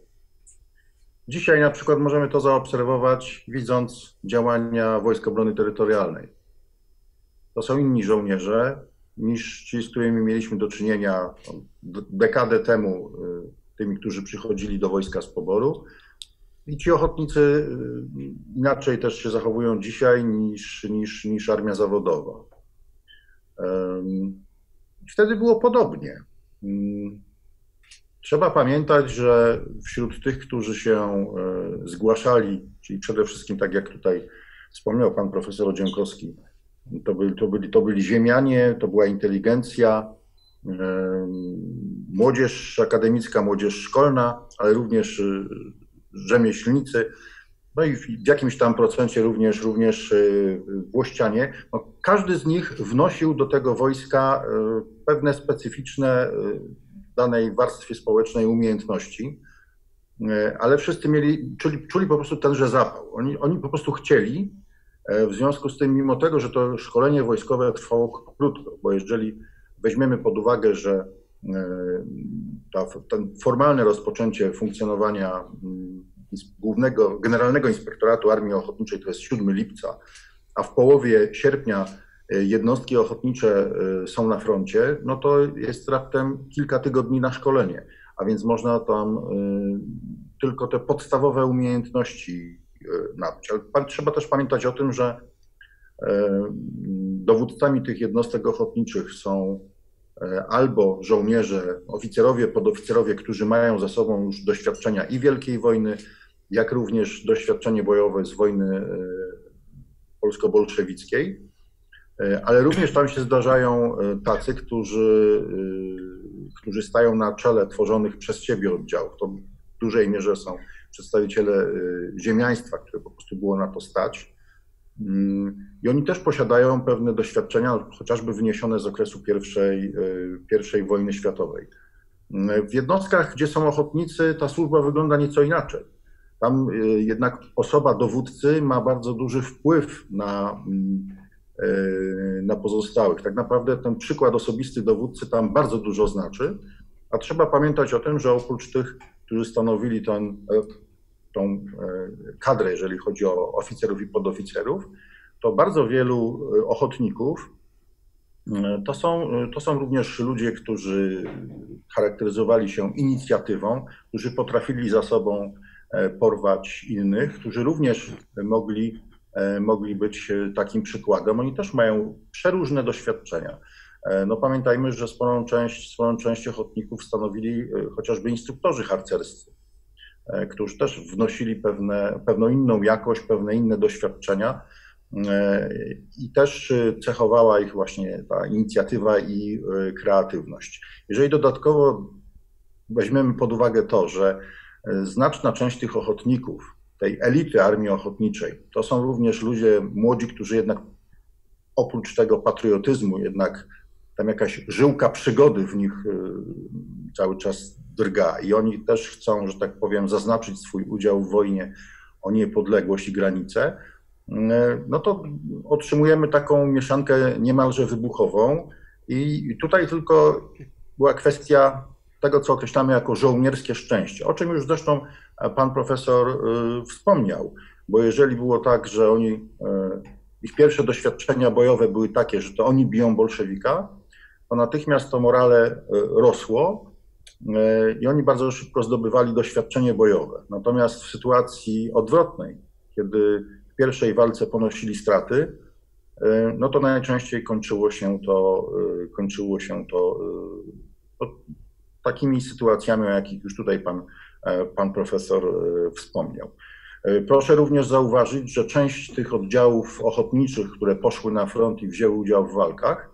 Dzisiaj na przykład możemy to zaobserwować, widząc działania Wojsk Obrony Terytorialnej. To są inni żołnierze niż ci, z którymi mieliśmy do czynienia dekadę temu, y, tymi, którzy przychodzili do wojska z poboru, i ci ochotnicy y, inaczej też się zachowują dzisiaj niż, niż, niż armia zawodowa. Wtedy było podobnie. Trzeba pamiętać, że wśród tych, którzy się y, zgłaszali, czyli przede wszystkim, tak jak tutaj wspomniał pan profesor Odziankowski, to byli, to, byli, to byli ziemianie, to była inteligencja, młodzież akademicka, młodzież szkolna, ale również y, rzemieślnicy, no i w jakimś tam procencie również, również y, włościanie. No, każdy z nich wnosił do tego wojska y, pewne specyficzne y, danej warstwie społecznej umiejętności, ale wszyscy mieli, czuli, czuli po prostu tenże zapał. Oni, oni po prostu chcieli, e, w związku z tym, mimo tego, że to szkolenie wojskowe trwało krótko, bo jeżeli weźmiemy pod uwagę, że E, ta, ten formalne rozpoczęcie funkcjonowania mm, głównego, Generalnego Inspektoratu Armii Ochotniczej to jest 7 lipca, a w połowie sierpnia e, jednostki ochotnicze e, są na froncie, no to jest raptem kilka tygodni na szkolenie, a więc można tam tylko te podstawowe umiejętności nabyć. Ale trzeba też pamiętać o tym, że dowódcami tych jednostek ochotniczych są E, albo żołnierze, oficerowie, podoficerowie, którzy mają za sobą już doświadczenia i Wielkiej Wojny, jak również doświadczenie bojowe z wojny e, polsko-bolszewickiej, e, ale również tam się zdarzają tacy, którzy, którzy stają na czele tworzonych przez siebie oddziałów. To w dużej mierze są przedstawiciele ziemiaństwa, które po prostu było na to stać i oni też posiadają pewne doświadczenia, chociażby wyniesione z okresu pierwszej, e, pierwszej wojny światowej. W jednostkach, gdzie są ochotnicy, ta służba wygląda nieco inaczej. Tam e, jednak osoba dowódcy ma bardzo duży wpływ na, e, na pozostałych. Tak naprawdę ten przykład osobisty dowódcy tam bardzo dużo znaczy, a trzeba pamiętać o tym, że oprócz tych, którzy stanowili ten tą e, kadrę, jeżeli chodzi o oficerów i podoficerów, to bardzo wielu e, ochotników e, to są, to są również ludzie, którzy charakteryzowali się inicjatywą, którzy potrafili za sobą porwać innych, którzy również mogli, mogli być takim przykładem. Oni też mają przeróżne doświadczenia. No pamiętajmy, że sporą część, sporą część ochotników stanowili chociażby instruktorzy harcerscy. E, którzy też wnosili pewne, pewną inną jakość, pewne inne doświadczenia. E, I też e, cechowała ich właśnie ta inicjatywa i kreatywność. Jeżeli dodatkowo weźmiemy pod uwagę to, że znaczna część tych ochotników, tej elity armii ochotniczej, to są również ludzie młodzi, którzy jednak oprócz tego patriotyzmu, jednak tam jakaś żyłka przygody w nich cały czas drga i oni też chcą, że tak powiem, zaznaczyć swój udział w wojnie o niepodległość i granice, no to otrzymujemy taką mieszankę niemalże wybuchową. I tutaj tylko była kwestia tego, co określamy jako żołnierskie szczęście, o czym już zresztą pan profesor y, wspomniał, bo jeżeli było tak, że oni, y, ich pierwsze doświadczenia bojowe były takie, że to oni biją bolszewika, to natychmiast to morale y, rosło, E, i oni bardzo szybko zdobywali doświadczenie bojowe. Natomiast w sytuacji odwrotnej, kiedy w pierwszej walce ponosili straty, e, no to najczęściej kończyło się to, e, kończyło się to, takimi sytuacjami, o jakich już tutaj pan, pan profesor wspomniał. Proszę również zauważyć, że część tych oddziałów ochotniczych, które poszły na front i wzięły udział w walkach,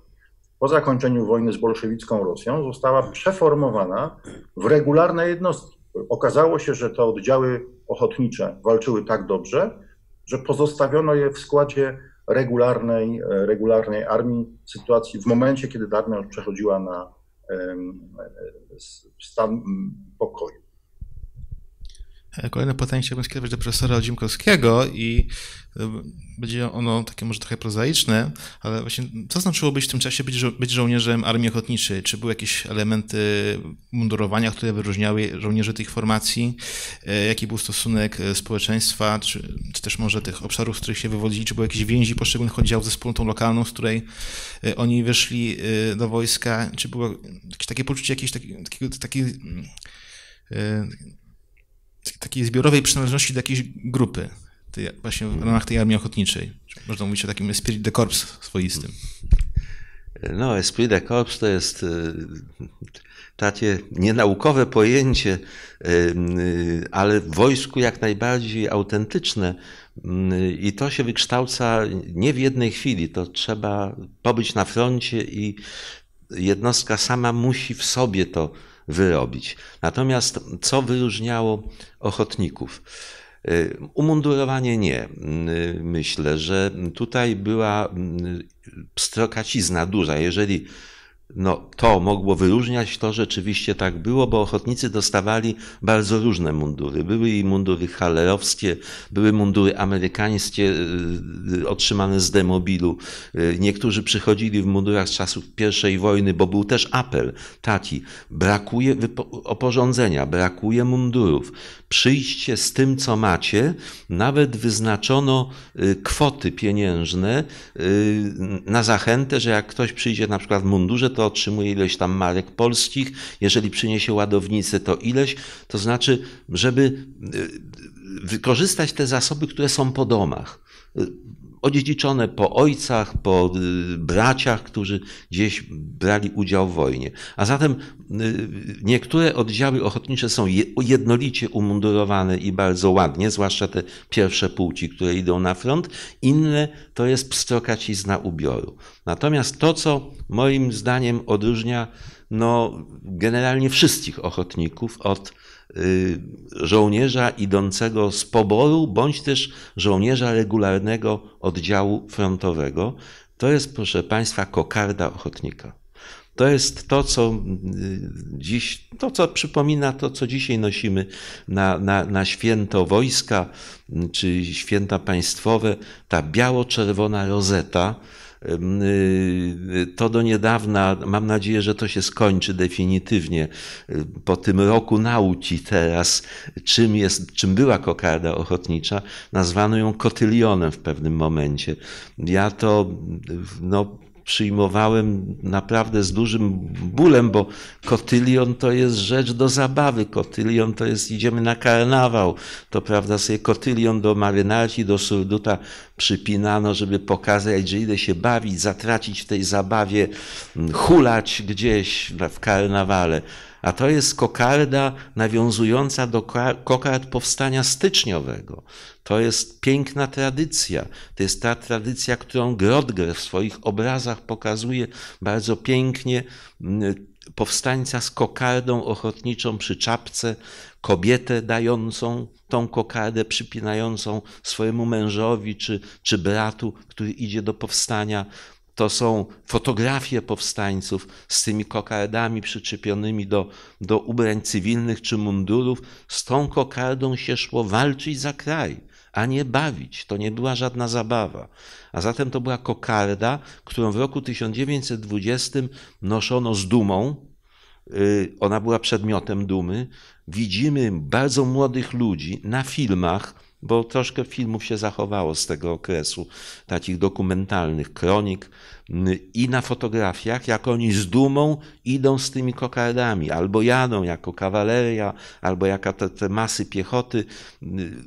po zakończeniu wojny z bolszewicką Rosją została przeformowana w regularne jednostki. Okazało się, że te oddziały ochotnicze walczyły tak dobrze, że pozostawiono je w składzie regularnej, e, regularnej armii w sytuacji, w momencie, kiedy armia przechodziła na e, stan pokoju. E, kolejne pytanie chciałbym skierować do profesora Dzimkowskiego i e, będzie ono takie może trochę prozaiczne, ale właśnie co znaczyło być w tym czasie być, żo być żołnierzem Armii Ochotniczej? Czy były jakieś elementy mundurowania, które wyróżniały żołnierzy tych formacji? E, jaki był stosunek społeczeństwa, czy, czy też może tych obszarów, z których się wywodzili? Czy były jakieś więzi poszczególnych oddziałów ze wspólnotą lokalną, z której oni wyszli do wojska? Czy było jakieś takie poczucie jakiegoś takiego, takiego, mm, takiego takiej zbiorowej przynależności do jakiejś grupy, tej, właśnie w ramach tej armii ochotniczej. Można mówić o takim esprit de corps swoistym. No, esprit de corps to jest y, takie nienaukowe pojęcie, y, y, ale w wojsku jak najbardziej autentyczne. I to się wykształca nie w jednej chwili. To trzeba pobyć na froncie i jednostka sama musi w sobie to wyrobić. Natomiast co wyróżniało ochotników? Y, umundurowanie nie. Y, myślę, że tutaj była y, strokacizna duża. Jeżeli no, to mogło wyróżniać, to rzeczywiście tak było, bo ochotnicy dostawali bardzo różne mundury. Były i mundury halerowskie, były mundury amerykańskie y, y, otrzymane z demobilu. Y, niektórzy przychodzili w mundurach z czasów I wojny, bo był też apel taki, brakuje oporządzenia, brakuje mundurów. Przyjdźcie z tym, co macie. Nawet wyznaczono kwoty pieniężne na zachętę, że jak ktoś przyjdzie na przykład w mundurze, to otrzymuje ileś tam marek polskich, jeżeli przyniesie ładownicę, to ileś. To znaczy, żeby y, wykorzystać te zasoby, które są po domach odziedziczone po ojcach, po y, braciach, którzy gdzieś brali udział w wojnie. A zatem y, niektóre oddziały ochotnicze są jednolicie umundurowane i bardzo ładnie, zwłaszcza te pierwsze płci, które idą na front, inne to jest pstrokacizna ubioru. Natomiast to, co moim zdaniem odróżnia no, generalnie wszystkich ochotników od Y, żołnierza idącego z poboru, bądź też żołnierza regularnego oddziału frontowego. To jest, proszę Państwa, kokarda ochotnika. To jest to, co y, dziś, to co przypomina to, co dzisiaj nosimy na, na, na święto wojska y, czy święta państwowe, ta biało-czerwona rozeta, Y, to do niedawna, mam nadzieję, że to się skończy definitywnie. Y, po tym roku nauki teraz, czym, jest, czym była kokarda ochotnicza, nazwano ją kotylionem w pewnym momencie. Ja to y, no, przyjmowałem naprawdę z dużym bólem, bo kotylion to jest rzecz do zabawy. Kotylion to jest, idziemy na karnawał. To prawda, sobie kotylion do marynarki, do surduta przypinano, żeby pokazać, że idę się bawić, zatracić w tej zabawie, mm, hulać gdzieś w karnawale a to jest kokarda nawiązująca do kokard powstania styczniowego. To jest piękna tradycja. To jest ta tradycja, którą Grodger w swoich obrazach pokazuje bardzo pięknie. Powstańca z kokardą ochotniczą przy czapce, kobietę dającą tą kokardę, przypinającą swojemu mężowi czy, czy bratu, który idzie do powstania to są fotografie powstańców z tymi kokardami przyczepionymi do, do ubrań cywilnych czy mundurów. Z tą kokardą się szło walczyć za kraj, a nie bawić. To nie była żadna zabawa. A zatem to była kokarda, którą w roku 1920 noszono z dumą. Y, ona była przedmiotem dumy. Widzimy bardzo młodych ludzi na filmach bo troszkę filmów się zachowało z tego okresu, takich dokumentalnych kronik i na fotografiach, jak oni z dumą idą z tymi kokardami, albo jadą jako kawaleria, albo jaka te, te masy piechoty.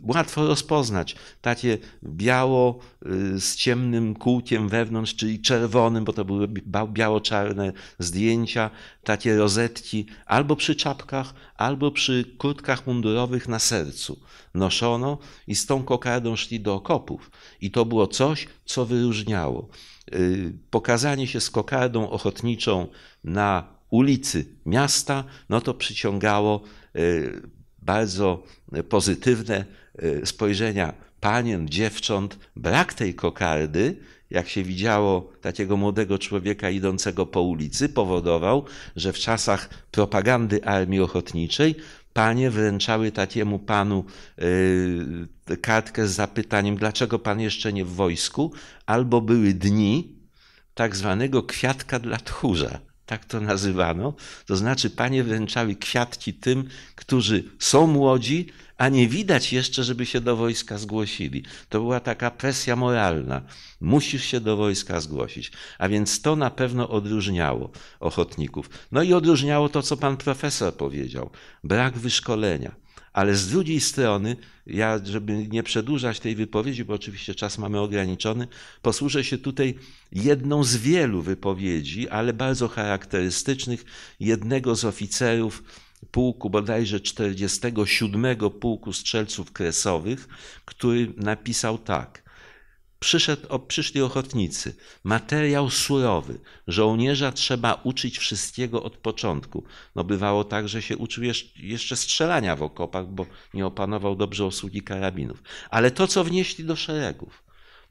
Łatwo rozpoznać takie biało y, z ciemnym kółkiem wewnątrz, czyli czerwonym, bo to były biało-czarne zdjęcia, takie rozetki albo przy czapkach, albo przy kurtkach mundurowych na sercu noszono i z tą kokardą szli do okopów. I to było coś, co wyróżniało. Y, pokazanie się z kokardą ochotniczą na ulicy miasta, no to przyciągało y, bardzo pozytywne y, spojrzenia panien, dziewcząt. Brak tej kokardy jak się widziało takiego młodego człowieka idącego po ulicy, powodował, że w czasach propagandy armii ochotniczej panie wręczały takiemu panu y, kartkę z zapytaniem, dlaczego pan jeszcze nie w wojsku, albo były dni tak zwanego kwiatka dla tchórza tak to nazywano, to znaczy panie wręczały kwiatki tym, którzy są młodzi, a nie widać jeszcze, żeby się do wojska zgłosili. To była taka presja moralna. Musisz się do wojska zgłosić. A więc to na pewno odróżniało ochotników. No i odróżniało to, co pan profesor powiedział: brak wyszkolenia. Ale z drugiej strony, ja, żeby nie przedłużać tej wypowiedzi, bo oczywiście czas mamy ograniczony, posłużę się tutaj jedną z wielu wypowiedzi, ale bardzo charakterystycznych jednego z oficerów pułku, bodajże 47 pułku strzelców kresowych, który napisał tak. Przyszedł, przyszli ochotnicy. Materiał surowy. Żołnierza trzeba uczyć wszystkiego od początku. No bywało tak, że się uczył jeszcze strzelania w okopach, bo nie opanował dobrze obsługi karabinów. Ale to, co wnieśli do szeregów,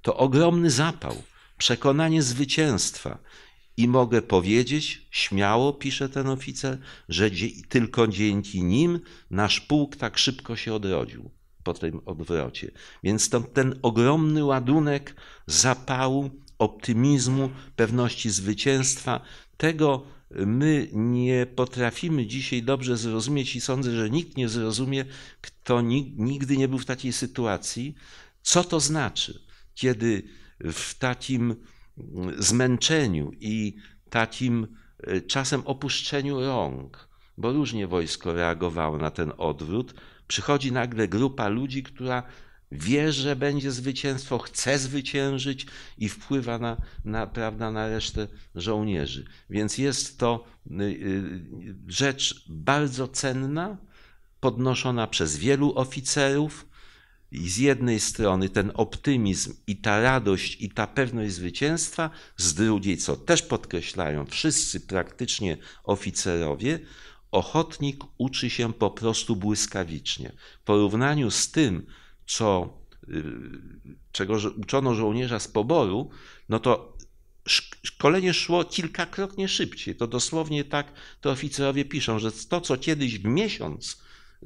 to ogromny zapał, przekonanie zwycięstwa. I mogę powiedzieć, śmiało pisze ten oficer, że tylko dzięki nim nasz pułk tak szybko się odrodził po tym odwrocie. Więc ten ogromny ładunek zapału, optymizmu, pewności zwycięstwa, tego my nie potrafimy dzisiaj dobrze zrozumieć i sądzę, że nikt nie zrozumie, kto nigdy nie był w takiej sytuacji, co to znaczy, kiedy w takim zmęczeniu i takim e, czasem opuszczeniu rąk, bo różnie wojsko reagowało na ten odwrót, Przychodzi nagle grupa ludzi, która wie, że będzie zwycięstwo, chce zwyciężyć i wpływa na, na, prawda, na resztę żołnierzy. Więc jest to y, y, rzecz bardzo cenna, podnoszona przez wielu oficerów. I z jednej strony ten optymizm i ta radość i ta pewność zwycięstwa, z drugiej, co też podkreślają wszyscy praktycznie oficerowie, Ochotnik uczy się po prostu błyskawicznie. W porównaniu z tym, co, y, czego uczono żołnierza z poboru, no to szkolenie szło kilkakrotnie szybciej. To dosłownie tak to oficerowie piszą, że to, co kiedyś w miesiąc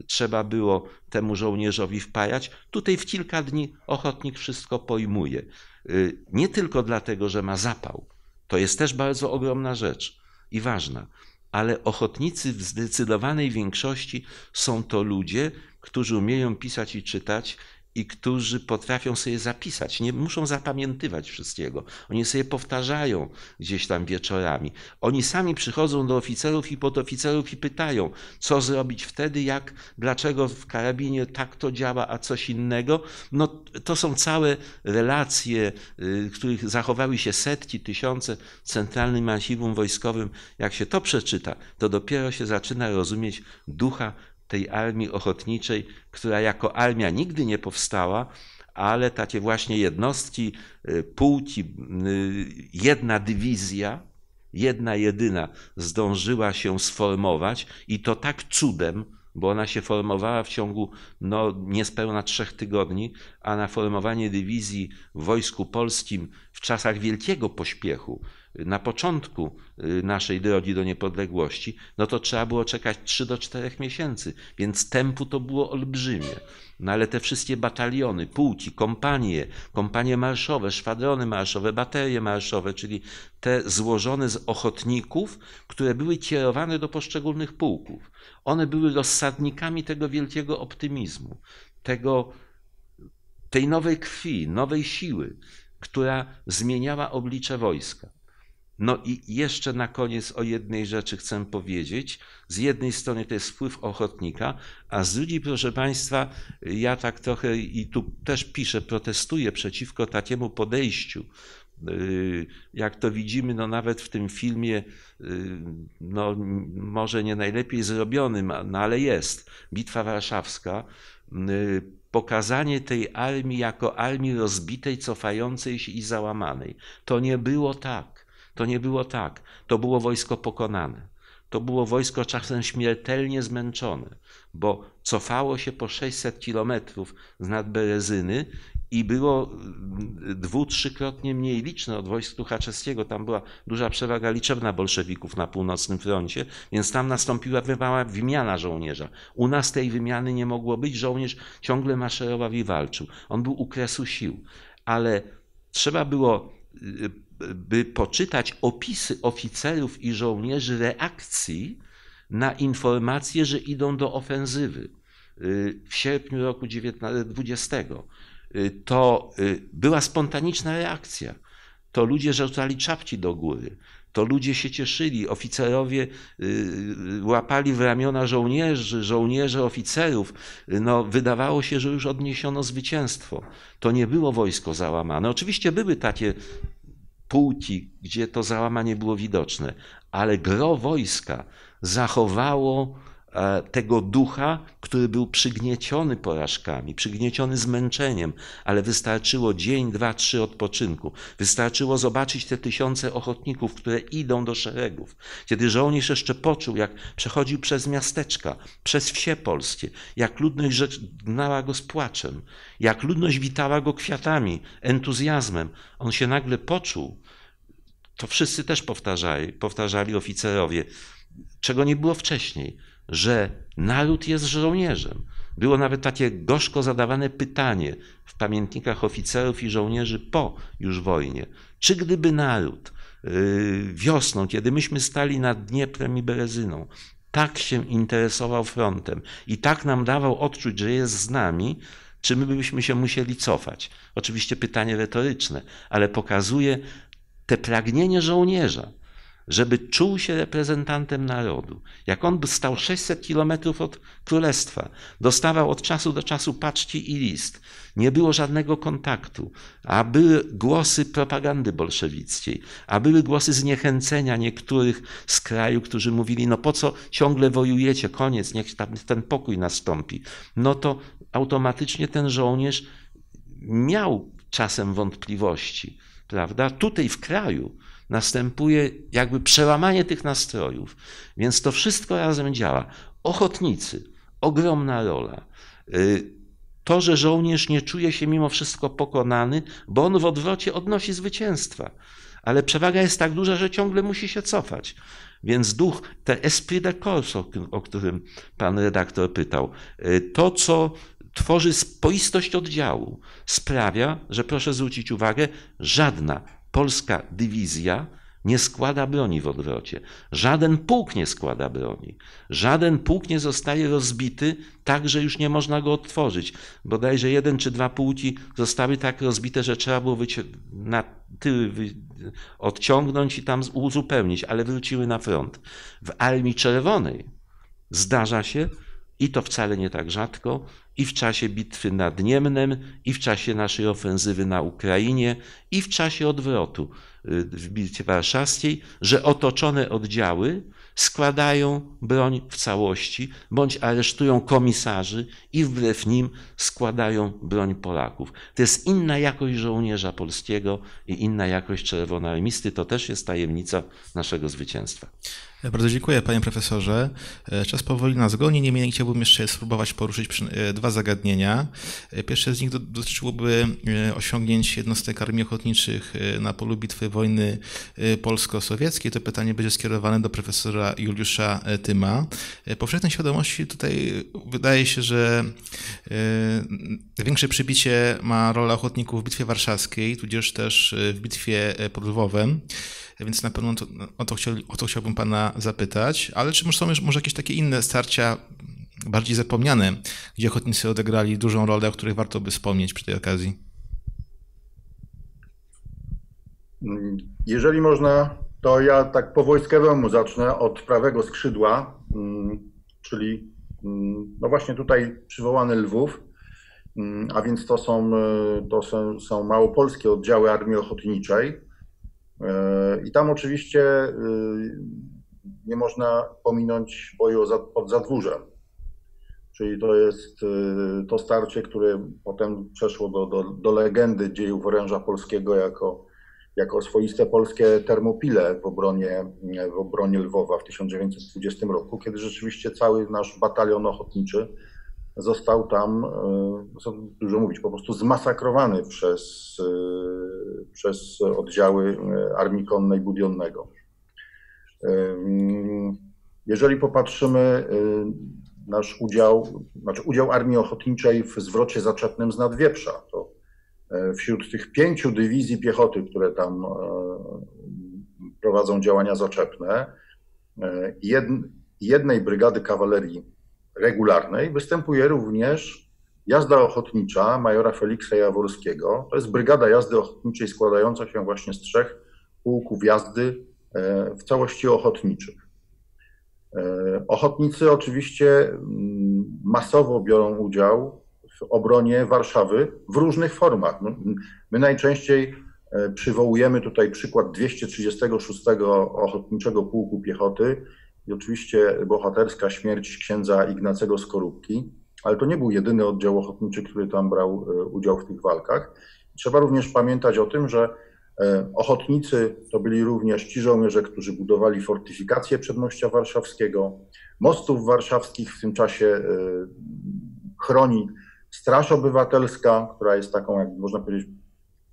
trzeba było temu żołnierzowi wpajać, tutaj w kilka dni ochotnik wszystko pojmuje. Y, nie tylko dlatego, że ma zapał. To jest też bardzo ogromna rzecz i ważna ale ochotnicy w zdecydowanej większości są to ludzie, którzy umieją pisać i czytać i którzy potrafią sobie zapisać, nie muszą zapamiętywać wszystkiego. Oni sobie powtarzają gdzieś tam wieczorami. Oni sami przychodzą do oficerów i podoficerów i pytają, co zrobić wtedy, jak, dlaczego w karabinie tak to działa, a coś innego. No, to są całe relacje, y, których zachowały się setki, tysiące w Centralnym Archiwum Wojskowym. Jak się to przeczyta, to dopiero się zaczyna rozumieć ducha tej armii ochotniczej, która jako armia nigdy nie powstała, ale takie właśnie jednostki, y, pułki, y, jedna dywizja, jedna jedyna zdążyła się sformować i to tak cudem, bo ona się formowała w ciągu no, niespełna trzech tygodni, a na formowanie dywizji w Wojsku Polskim w czasach wielkiego pośpiechu na początku y, naszej drogi do niepodległości, no to trzeba było czekać 3 do 4 miesięcy, więc tempu to było olbrzymie. No ale te wszystkie bataliony, pułki, kompanie, kompanie marszowe, szwadrony marszowe, baterie marszowe, czyli te złożone z ochotników, które były kierowane do poszczególnych pułków. One były rozsadnikami tego wielkiego optymizmu, tego, tej nowej krwi, nowej siły, która zmieniała oblicze wojska. No i jeszcze na koniec o jednej rzeczy chcę powiedzieć. Z jednej strony to jest wpływ ochotnika, a z drugiej, proszę Państwa, ja tak trochę i tu też piszę, protestuję przeciwko takiemu podejściu. Y, jak to widzimy, no nawet w tym filmie, y, no może nie najlepiej zrobionym, no ale jest, Bitwa Warszawska, y, pokazanie tej armii jako armii rozbitej, cofającej się i załamanej. To nie było tak. To nie było tak. To było wojsko pokonane. To było wojsko czasem śmiertelnie zmęczone, bo cofało się po 600 kilometrów z nad Berezyny i było mm, dwu, trzykrotnie mniej liczne od wojsk Tuchaczewskiego. Tam była duża przewaga liczebna bolszewików na północnym froncie, więc tam nastąpiła mała wymiana żołnierza. U nas tej wymiany nie mogło być, żołnierz ciągle maszerował i walczył. On był u kresu sił, ale trzeba było y, by poczytać opisy oficerów i żołnierzy reakcji na informację, że idą do ofensywy y, w sierpniu roku 2020. Y, y, to była spontaniczna reakcja. To ludzie rzucali czapki do góry. To ludzie się cieszyli. Oficerowie łapali w ramiona żołnierzy, żołnierze oficerów. No, wydawało się, że już odniesiono zwycięstwo. To nie było wojsko załamane. Oczywiście były takie płuki, gdzie to załamanie było widoczne, ale gro wojska zachowało e, tego ducha, który był przygnieciony porażkami, przygnieciony zmęczeniem, ale wystarczyło dzień, dwa, trzy odpoczynku. Wystarczyło zobaczyć te tysiące ochotników, które idą do szeregów. Kiedy żołnierz jeszcze poczuł, jak przechodził przez miasteczka, przez wsie polskie, jak ludność żegnała go z płaczem, jak ludność witała go kwiatami, entuzjazmem, on się nagle poczuł to wszyscy też powtarzali, powtarzali oficerowie, czego nie było wcześniej, że naród jest żołnierzem. Było nawet takie gorzko zadawane pytanie w pamiętnikach oficerów i żołnierzy po już wojnie. Czy gdyby naród yy, wiosną, kiedy myśmy stali nad Dnieprem i Berezyną, tak się interesował frontem i tak nam dawał odczuć, że jest z nami, czy my byśmy się musieli cofać? Oczywiście pytanie retoryczne, ale pokazuje te pragnienie żołnierza, żeby czuł się reprezentantem narodu. Jak on stał 600 kilometrów od królestwa, dostawał od czasu do czasu paczki i list, nie było żadnego kontaktu, a były głosy propagandy bolszewickiej, a były głosy zniechęcenia niektórych z kraju, którzy mówili, no po co ciągle wojujecie, koniec, niech tam ten pokój nastąpi. No to automatycznie ten żołnierz miał czasem wątpliwości prawda? Tutaj w kraju następuje jakby przełamanie tych nastrojów, więc to wszystko razem działa. Ochotnicy, ogromna rola. Y, to, że żołnierz nie czuje się mimo wszystko pokonany, bo on w odwrocie odnosi zwycięstwa. Ale przewaga jest tak duża, że ciągle musi się cofać. Więc duch, te esprit de corps, o, którym pan redaktor pytał, y, to co tworzy spoistość oddziału, sprawia, że proszę zwrócić uwagę, żadna polska dywizja nie składa broni w odwrocie. Żaden pułk nie składa broni. Żaden pułk nie zostaje rozbity tak, że już nie można go odtworzyć. Bodajże jeden czy dwa pułki zostały tak rozbite, że trzeba było na tyły odciągnąć i tam uzupełnić, ale wróciły na front. W Armii Czerwonej zdarza się, i to wcale nie tak rzadko, i w czasie bitwy nad Niemnem, i w czasie naszej ofensywy na Ukrainie, i w czasie odwrotu y, w bitwie warszawskiej, że otoczone oddziały składają broń w całości, bądź aresztują komisarzy i wbrew nim składają broń Polaków. To jest inna jakość żołnierza polskiego i inna jakość czerwonoarmisty. To też jest tajemnica naszego zwycięstwa. E, bardzo dziękuję panie profesorze. E, czas powoli nas goni, niemniej chciałbym jeszcze spróbować poruszyć e, dwa zagadnienia. Pierwsze z nich dotyczyłoby osiągnięć jednostek armii ochotniczych na polu bitwy wojny polsko-sowieckiej. To pytanie będzie skierowane do profesora Juliusza Tyma. Powszechnej świadomości tutaj wydaje się, że większe przybicie ma rola ochotników w Bitwie Warszawskiej, tudzież też w Bitwie pod Lwowem więc na pewno to, o, to chciał, o to chciałbym Pana zapytać, ale czy są może jakieś takie inne starcia bardziej zapomniane, gdzie ochotnicy odegrali dużą rolę, o których warto by wspomnieć przy tej okazji? Jeżeli można, to ja tak po wojskowemu zacznę od prawego skrzydła, mm, czyli mm, no właśnie tutaj przywołany Lwów, mm, a więc to są, e, to są, są małopolskie oddziały Armii Ochotniczej. I tam oczywiście y, nie można pominąć boju pod zadwórzem. Czyli to jest y, to starcie, które potem przeszło do, do, do legendy dziejów oręża polskiego jako, jako swoiste polskie termopile w obronie, w obronie Lwowa w 1920 roku, kiedy rzeczywiście cały nasz batalion ochotniczy został tam, y, co dużo mówić, po prostu zmasakrowany przez przez oddziały e, Armii Konnej Budionnego. E, jeżeli popatrzymy e, nasz udział, znaczy udział Armii Ochotniczej w zwrocie zaczepnym z Nadwieprza, to wśród tych pięciu dywizji piechoty, które tam prowadzą działania zaczepne, jednej brygady kawalerii regularnej występuje również Jazda ochotnicza majora Feliksa Jaworskiego to jest brygada jazdy ochotniczej składająca się właśnie z trzech pułków jazdy e, w całości ochotniczych. E, ochotnicy oczywiście mm, masowo biorą udział w obronie Warszawy w różnych formach. No, my najczęściej e, przywołujemy tutaj przykład 236 Ochotniczego Pułku Piechoty i oczywiście bohaterska śmierć księdza Ignacego Skorupki ale to nie był jedyny oddział ochotniczy, który tam brał e, udział w tych walkach. Trzeba również pamiętać o tym, że e, ochotnicy to byli również ci żołnierze, którzy budowali fortyfikacje przedmościa warszawskiego, mostów warszawskich, w tym czasie e, chroni Straż Obywatelska, która jest taką, jak można powiedzieć,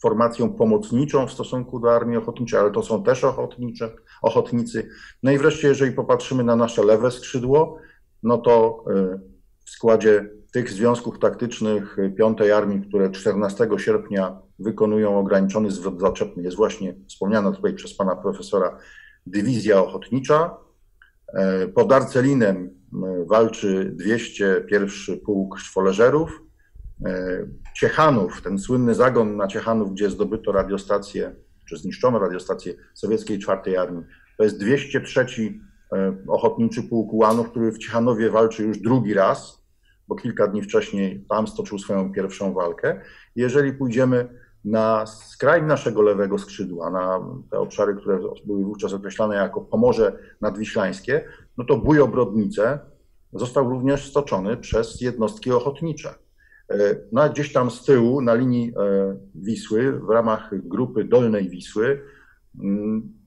formacją pomocniczą w stosunku do Armii Ochotniczej, ale to są też ochotnicze, ochotnicy. No i wreszcie, jeżeli popatrzymy na nasze lewe skrzydło, no to w składzie tych związków taktycznych y, Piątej Armii, które 14 sierpnia wykonują ograniczony zwrot zaczepny, jest właśnie wspomniana tutaj przez pana profesora Dywizja Ochotnicza. E, pod Arcelinem walczy 201 Pułk Szwoleżerów. E, Ciechanów, ten słynny zagon na Ciechanów, gdzie zdobyto radiostację, czy zniszczono radiostację sowieckiej czwartej Armii, to jest 203 e, Ochotniczy Pułk Ułanów, który w Ciechanowie walczy już drugi raz – bo kilka dni wcześniej tam stoczył swoją pierwszą walkę. Jeżeli pójdziemy na skraj naszego lewego skrzydła, na te obszary, które były wówczas określane jako Pomorze Nadwiślańskie, no to bój Obrodnice został również stoczony przez jednostki ochotnicze. E, no a gdzieś tam z tyłu, na linii e, Wisły, w ramach grupy Dolnej Wisły, mm,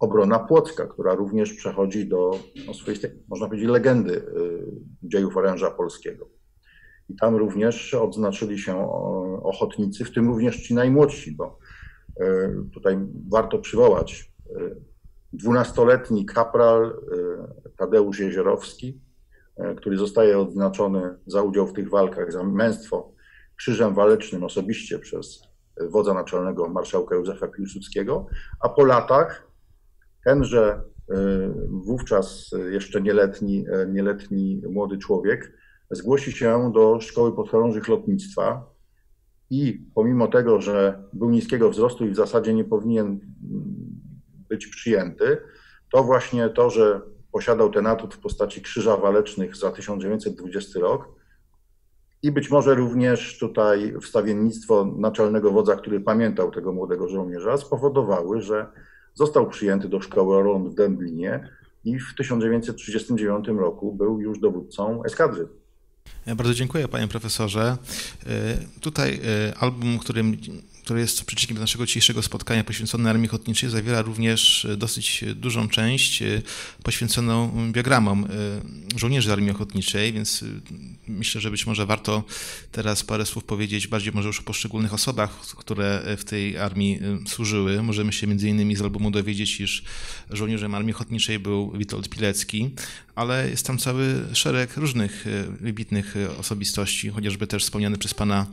obrona Płocka, która również przechodzi do no, swoistej, można powiedzieć, legendy y, dziejów oręża polskiego. I tam również odznaczyli się ochotnicy, w tym również ci najmłodsi, bo y, tutaj warto przywołać y, dwunastoletni kapral Tadeusz Jeziorowski, który zostaje odznaczony za udział w tych walkach, za męstwo krzyżem walecznym osobiście przez wodza naczelnego marszałka Józefa Piłsudskiego, a po latach Tenże y, wówczas jeszcze nieletni, e, nieletni młody człowiek zgłosi się do Szkoły Podchorążych Lotnictwa i pomimo tego, że był niskiego wzrostu i w zasadzie nie powinien mm, być przyjęty, to właśnie to, że posiadał ten atut w postaci Krzyża Walecznych za 1920 rok, i być może również tutaj wstawiennictwo naczelnego wodza, który pamiętał tego młodego żołnierza, spowodowały, że Został przyjęty do szkoły Orląt w Dęblinie i w 1939 roku był już dowódcą eskadry. Bardzo dziękuję panie profesorze. E, tutaj e, album, którym które jest przyczynikiem naszego dzisiejszego spotkania poświęcone Armii Ochotniczej, zawiera również e, dosyć e, dużą część e, poświęconą biogramom żołnierzy Armii Ochotniczej, więc myślę, że być może warto teraz parę słów powiedzieć bardziej może już o poszczególnych osobach, które w tej armii służyły. Możemy się między innymi z albumu dowiedzieć, iż żołnierzem Armii Ochotniczej był Witold Pilecki, ale jest tam cały szereg różnych e, wybitnych e, osobistości, chociażby też wspomniany przez pana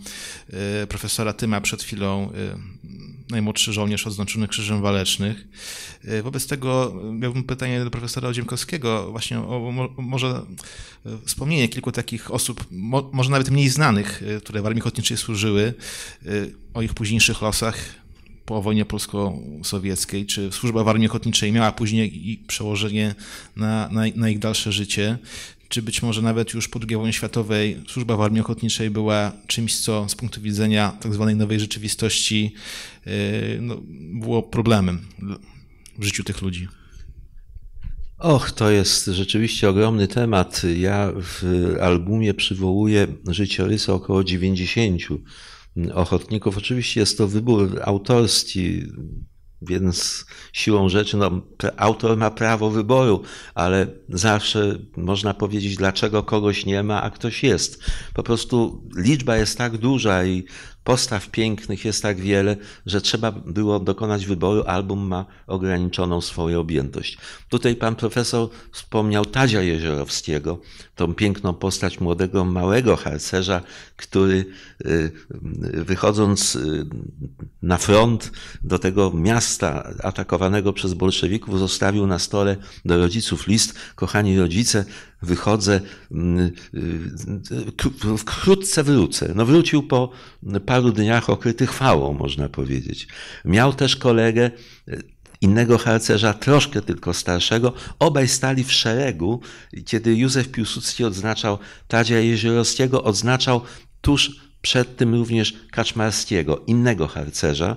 e, profesora Tyma przed chwilą najmłodszy żołnierz odznaczony Krzyżem Walecznych. Wobec tego miałbym pytanie do profesora Odziemkowskiego właśnie o może wspomnienie kilku takich osób, mo, może nawet mniej znanych, które w Armii Ochotniczej służyły, o ich późniejszych losach po wojnie polsko-sowieckiej, czy służba w armii ochotniczej miała później przełożenie na, na, na ich dalsze życie, czy być może nawet już po II wojnie światowej służba w armii ochotniczej była czymś, co z punktu widzenia tzw. Tak nowej rzeczywistości yy, no, było problemem w życiu tych ludzi? Och, to jest rzeczywiście ogromny temat. Ja w albumie przywołuję życiorysy około 90 ochotników. Oczywiście jest to wybór autorski, więc siłą rzeczy no, autor ma prawo wyboru, ale zawsze można powiedzieć, dlaczego kogoś nie ma, a ktoś jest. Po prostu liczba jest tak duża i Postaw pięknych jest tak wiele, że trzeba było dokonać wyboru. Album ma ograniczoną swoją objętość. Tutaj pan profesor wspomniał Tadzia Jeziorowskiego, tą piękną postać młodego, małego harcerza, który y, wychodząc y, na front do tego miasta atakowanego przez bolszewików, zostawił na stole do rodziców list: Kochani rodzice, wychodzę, mm, y, y, wkrótce wrócę. No wrócił po paru dniach okryty chwałą, można powiedzieć. Miał też kolegę, y, innego harcerza, troszkę tylko starszego. Obaj stali w szeregu, kiedy Józef Piłsudski odznaczał Tadzia Jeziorowskiego, odznaczał tuż przed tym również Kaczmarskiego, innego harcerza.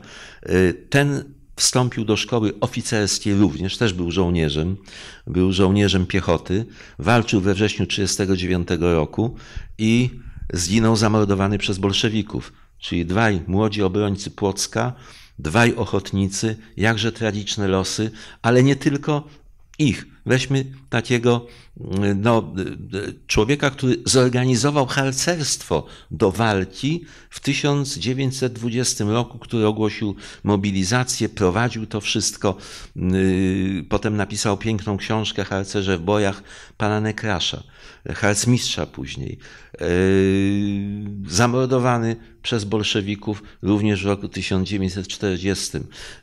Ten Wstąpił do szkoły oficerskiej również, też był żołnierzem, był żołnierzem piechoty, walczył we wrześniu 1939 roku i zginął zamordowany przez bolszewików. Czyli dwaj młodzi obrońcy Płocka, dwaj ochotnicy, jakże tragiczne losy, ale nie tylko ich. Weźmy takiego no, człowieka, który zorganizował harcerstwo do walki w 1920 roku, który ogłosił mobilizację, prowadził to wszystko. Y, potem napisał piękną książkę Harcerze w bojach pana Nekrasza harcmistrza później, e, zamordowany przez bolszewików również w roku 1940.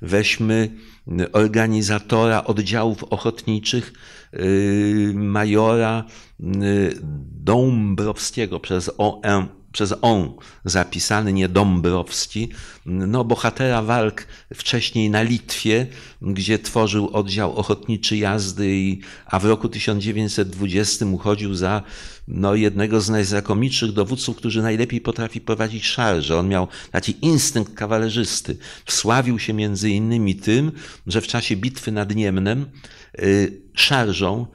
Weźmy organizatora oddziałów ochotniczych, e, majora e, Dąbrowskiego przez OM przez on zapisany, nie Dąbrowski, no bohatera walk wcześniej na Litwie, gdzie tworzył oddział ochotniczy jazdy, i, a w roku 1920 uchodził za no, jednego z najznakomitszych dowódców, który najlepiej potrafi prowadzić szarże. On miał taki instynkt kawalerzysty. Wsławił się między innymi tym, że w czasie bitwy nad Niemnem yy, szarżą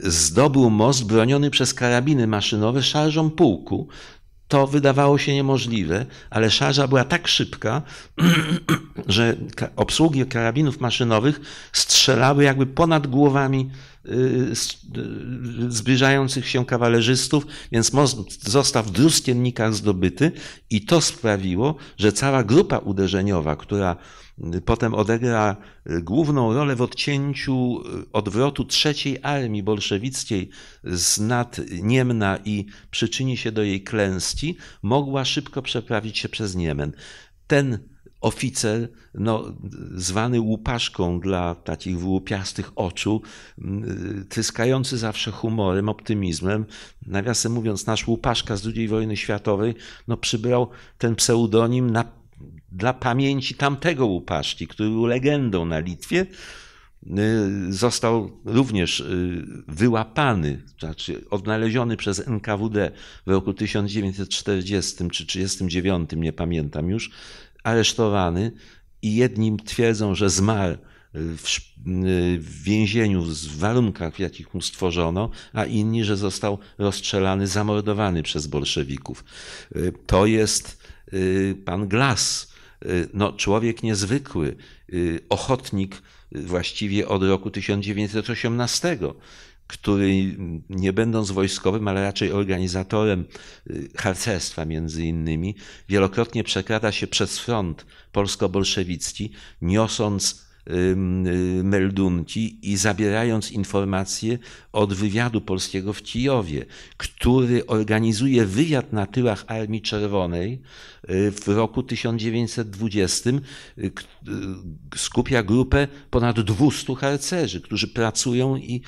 zdobył most broniony przez karabiny maszynowe szarżą pułku, to wydawało się niemożliwe, ale szarza była tak szybka, że obsługi karabinów maszynowych strzelały jakby ponad głowami y, y, zbliżających się kawalerzystów, więc most został w drustiennikach zdobyty i to sprawiło, że cała grupa uderzeniowa, która Potem odegra y, główną rolę w odcięciu y, odwrotu trzeciej armii bolszewickiej z nad Niemna i przyczyni się do jej klęski. Mogła szybko przeprawić się przez Niemen. Ten oficer, no, zwany łupaszką dla takich wyłupiastych oczu, y, tryskający zawsze humorem, optymizmem. Nawiasem mówiąc, nasz łupaszka z II wojny światowej no, przybrał ten pseudonim na dla pamięci tamtego upaszki, który był legendą na Litwie, y, został również y, wyłapany, znaczy odnaleziony przez NKWD w roku 1940 czy 1939, nie pamiętam już, aresztowany i jedni twierdzą, że zmarł y, w więzieniu w warunkach, w jakich mu stworzono, a inni, że został rozstrzelany, zamordowany przez bolszewików. To jest pan Glass, Y, no, człowiek niezwykły, y, ochotnik y, właściwie od roku 1918, który mm, nie będąc wojskowym, ale raczej organizatorem harcerstwa między innymi, wielokrotnie przekrada się przez front polsko-bolszewicki, niosąc Y, meldunki i zabierając informacje od wywiadu polskiego w Kijowie, który organizuje wywiad na tyłach Armii Czerwonej y, w roku 1920, y, skupia grupę ponad 200 harcerzy, którzy pracują i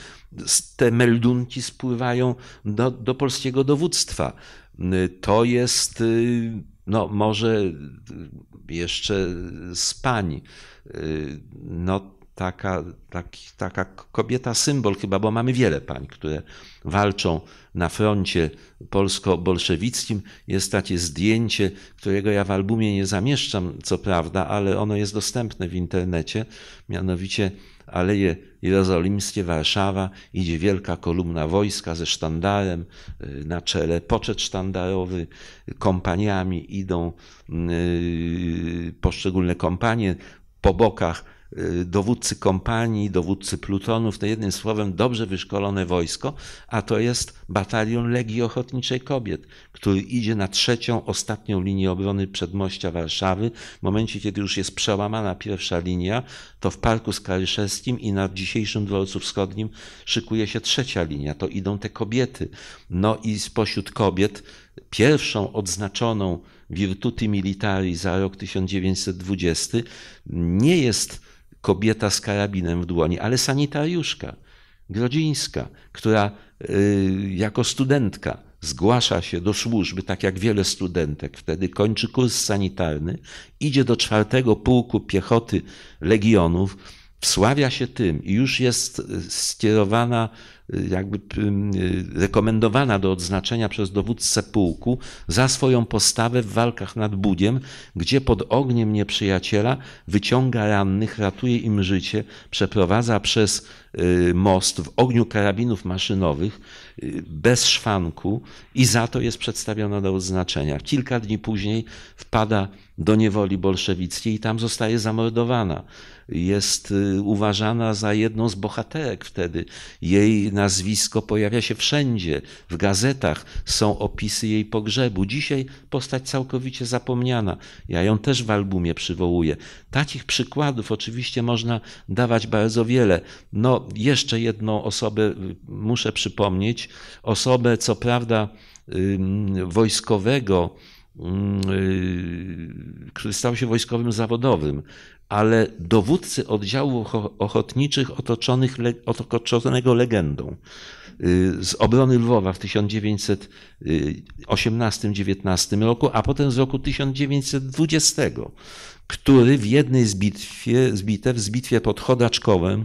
te meldunki spływają do, do polskiego dowództwa. To jest, no może jeszcze z pani no, taka, taki, taka kobieta symbol chyba, bo mamy wiele pań, które walczą na froncie polsko-bolszewickim. Jest takie zdjęcie, którego ja w albumie nie zamieszczam, co prawda, ale ono jest dostępne w internecie, mianowicie Aleje Jerozolimskie, Warszawa, idzie wielka kolumna wojska ze sztandarem y, na czele, poczet sztandarowy, kompaniami idą y, poszczególne kompanie, po bokach y, dowódcy kompanii, dowódcy plutonów, to jednym słowem dobrze wyszkolone wojsko, a to jest batalion Legii Ochotniczej Kobiet, który idzie na trzecią, ostatnią linię obrony przedmościa Warszawy. W momencie, kiedy już jest przełamana pierwsza linia, to w Parku Skaryszewskim i na dzisiejszym Dworcu Wschodnim szykuje się trzecia linia. To idą te kobiety. No i spośród kobiet pierwszą odznaczoną Virtuti Militari za rok 1920 nie jest kobieta z karabinem w dłoni, ale sanitariuszka Grodzińska, która y, jako studentka zgłasza się do służby, tak jak wiele studentek wtedy, kończy kurs sanitarny, idzie do czwartego pułku piechoty legionów, wsławia się tym i już jest y, skierowana jakby y, rekomendowana do odznaczenia przez dowódcę pułku za swoją postawę w walkach nad Budiem, gdzie pod ogniem nieprzyjaciela wyciąga rannych, ratuje im życie, przeprowadza przez y, most w ogniu karabinów maszynowych, bez szwanku i za to jest przedstawiona do odznaczenia. Kilka dni później wpada do niewoli bolszewickiej i tam zostaje zamordowana. Jest y, uważana za jedną z bohaterek wtedy. Jej nazwisko pojawia się wszędzie, w gazetach są opisy jej pogrzebu. Dzisiaj postać całkowicie zapomniana. Ja ją też w albumie przywołuję. Takich przykładów oczywiście można dawać bardzo wiele. No, jeszcze jedną osobę y, muszę przypomnieć. Osobę, co prawda, wojskowego, y, który stał się wojskowym zawodowym, ale dowódcy oddziału ochotniczych otoczonych, otoczonego legendą y, z obrony Lwowa w 1918-19 roku, a potem z roku 1920 który w jednej z, bitwie, z bitew, z bitwie pod Chodaczkowem,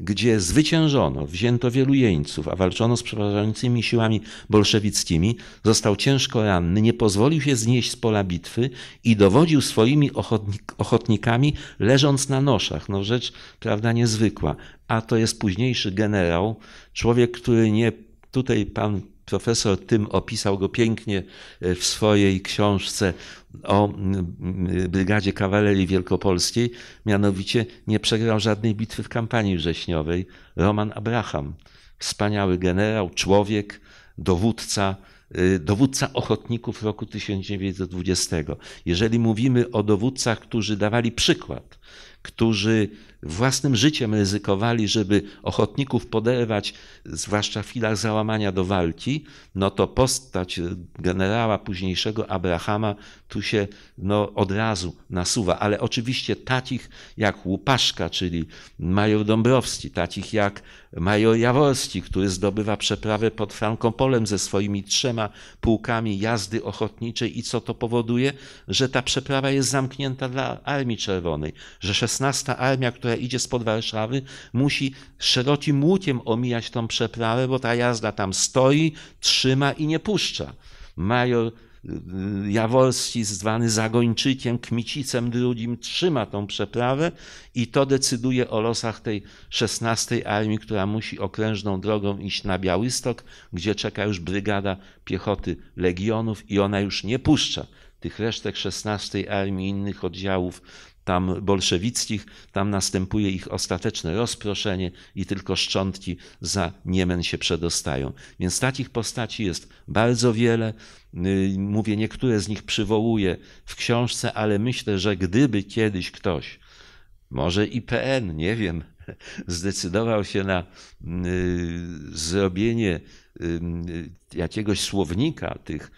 gdzie zwyciężono, wzięto wielu jeńców, a walczono z przeważającymi siłami bolszewickimi, został ciężko ranny, nie pozwolił się znieść z pola bitwy i dowodził swoimi ochotnik, ochotnikami, leżąc na noszach. No rzecz, prawda, niezwykła. A to jest późniejszy generał, człowiek, który nie, tutaj pan profesor tym opisał go pięknie e, w swojej książce o Brygadzie Kawalerii Wielkopolskiej, mianowicie nie przegrał żadnej bitwy w kampanii wrześniowej. Roman Abraham, wspaniały generał, człowiek, dowódca, y, dowódca ochotników roku 1920. Jeżeli mówimy o dowódcach, którzy dawali przykład, którzy własnym życiem ryzykowali, żeby ochotników poderwać, zwłaszcza w chwilach załamania do walki, no to postać generała późniejszego Abrahama tu się no, od razu nasuwa. Ale oczywiście takich jak Łupaszka, czyli major Dąbrowski, takich jak major Jaworski, który zdobywa przeprawę pod Frankopolem ze swoimi trzema pułkami jazdy ochotniczej i co to powoduje? Że ta przeprawa jest zamknięta dla Armii Czerwonej, że 16 Armia, która idzie spod Warszawy, musi szerokim łukiem omijać tą przeprawę, bo ta jazda tam stoi, trzyma i nie puszcza. Major y, Jaworski, zwany Zagończykiem, Kmicicem II, trzyma tą przeprawę i to decyduje o losach tej 16 Armii, która musi okrężną drogą iść na Białystok, gdzie czeka już brygada piechoty legionów i ona już nie puszcza tych resztek 16 Armii, innych oddziałów tam bolszewickich, tam następuje ich ostateczne rozproszenie i tylko szczątki za Niemen się przedostają. Więc takich postaci jest bardzo wiele. Y, mówię, niektóre z nich przywołuję w książce, ale myślę, że gdyby kiedyś ktoś, może IPN, nie wiem, zdecydował się na y, zrobienie y, jakiegoś słownika tych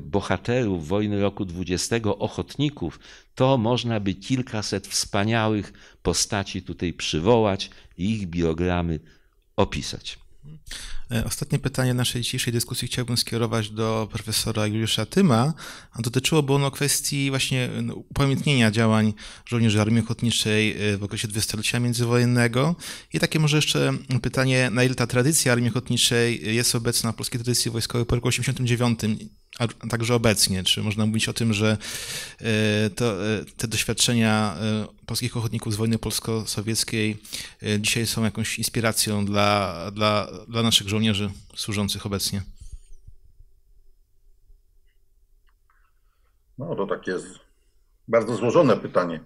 bohaterów wojny roku 20, ochotników, to można by kilkaset wspaniałych postaci tutaj przywołać i ich biogramy opisać. E, ostatnie pytanie naszej dzisiejszej dyskusji chciałbym skierować do profesora Juliusza Tyma. Dotyczyłoby ono kwestii właśnie upamiętnienia działań żołnierzy Armii Ochotniczej e, w okresie dwudziestolecia międzywojennego. I takie może jeszcze pytanie, na ile ta tradycja Armii Ochotniczej e, jest obecna w polskiej tradycji wojskowej po roku 1989? a także obecnie? Czy można mówić o tym, że e, to, e, te doświadczenia e, polskich ochotników z wojny polsko-sowieckiej dzisiaj są jakąś inspiracją dla, dla, dla naszych żołnierzy służących obecnie? No to takie bardzo złożone pytanie.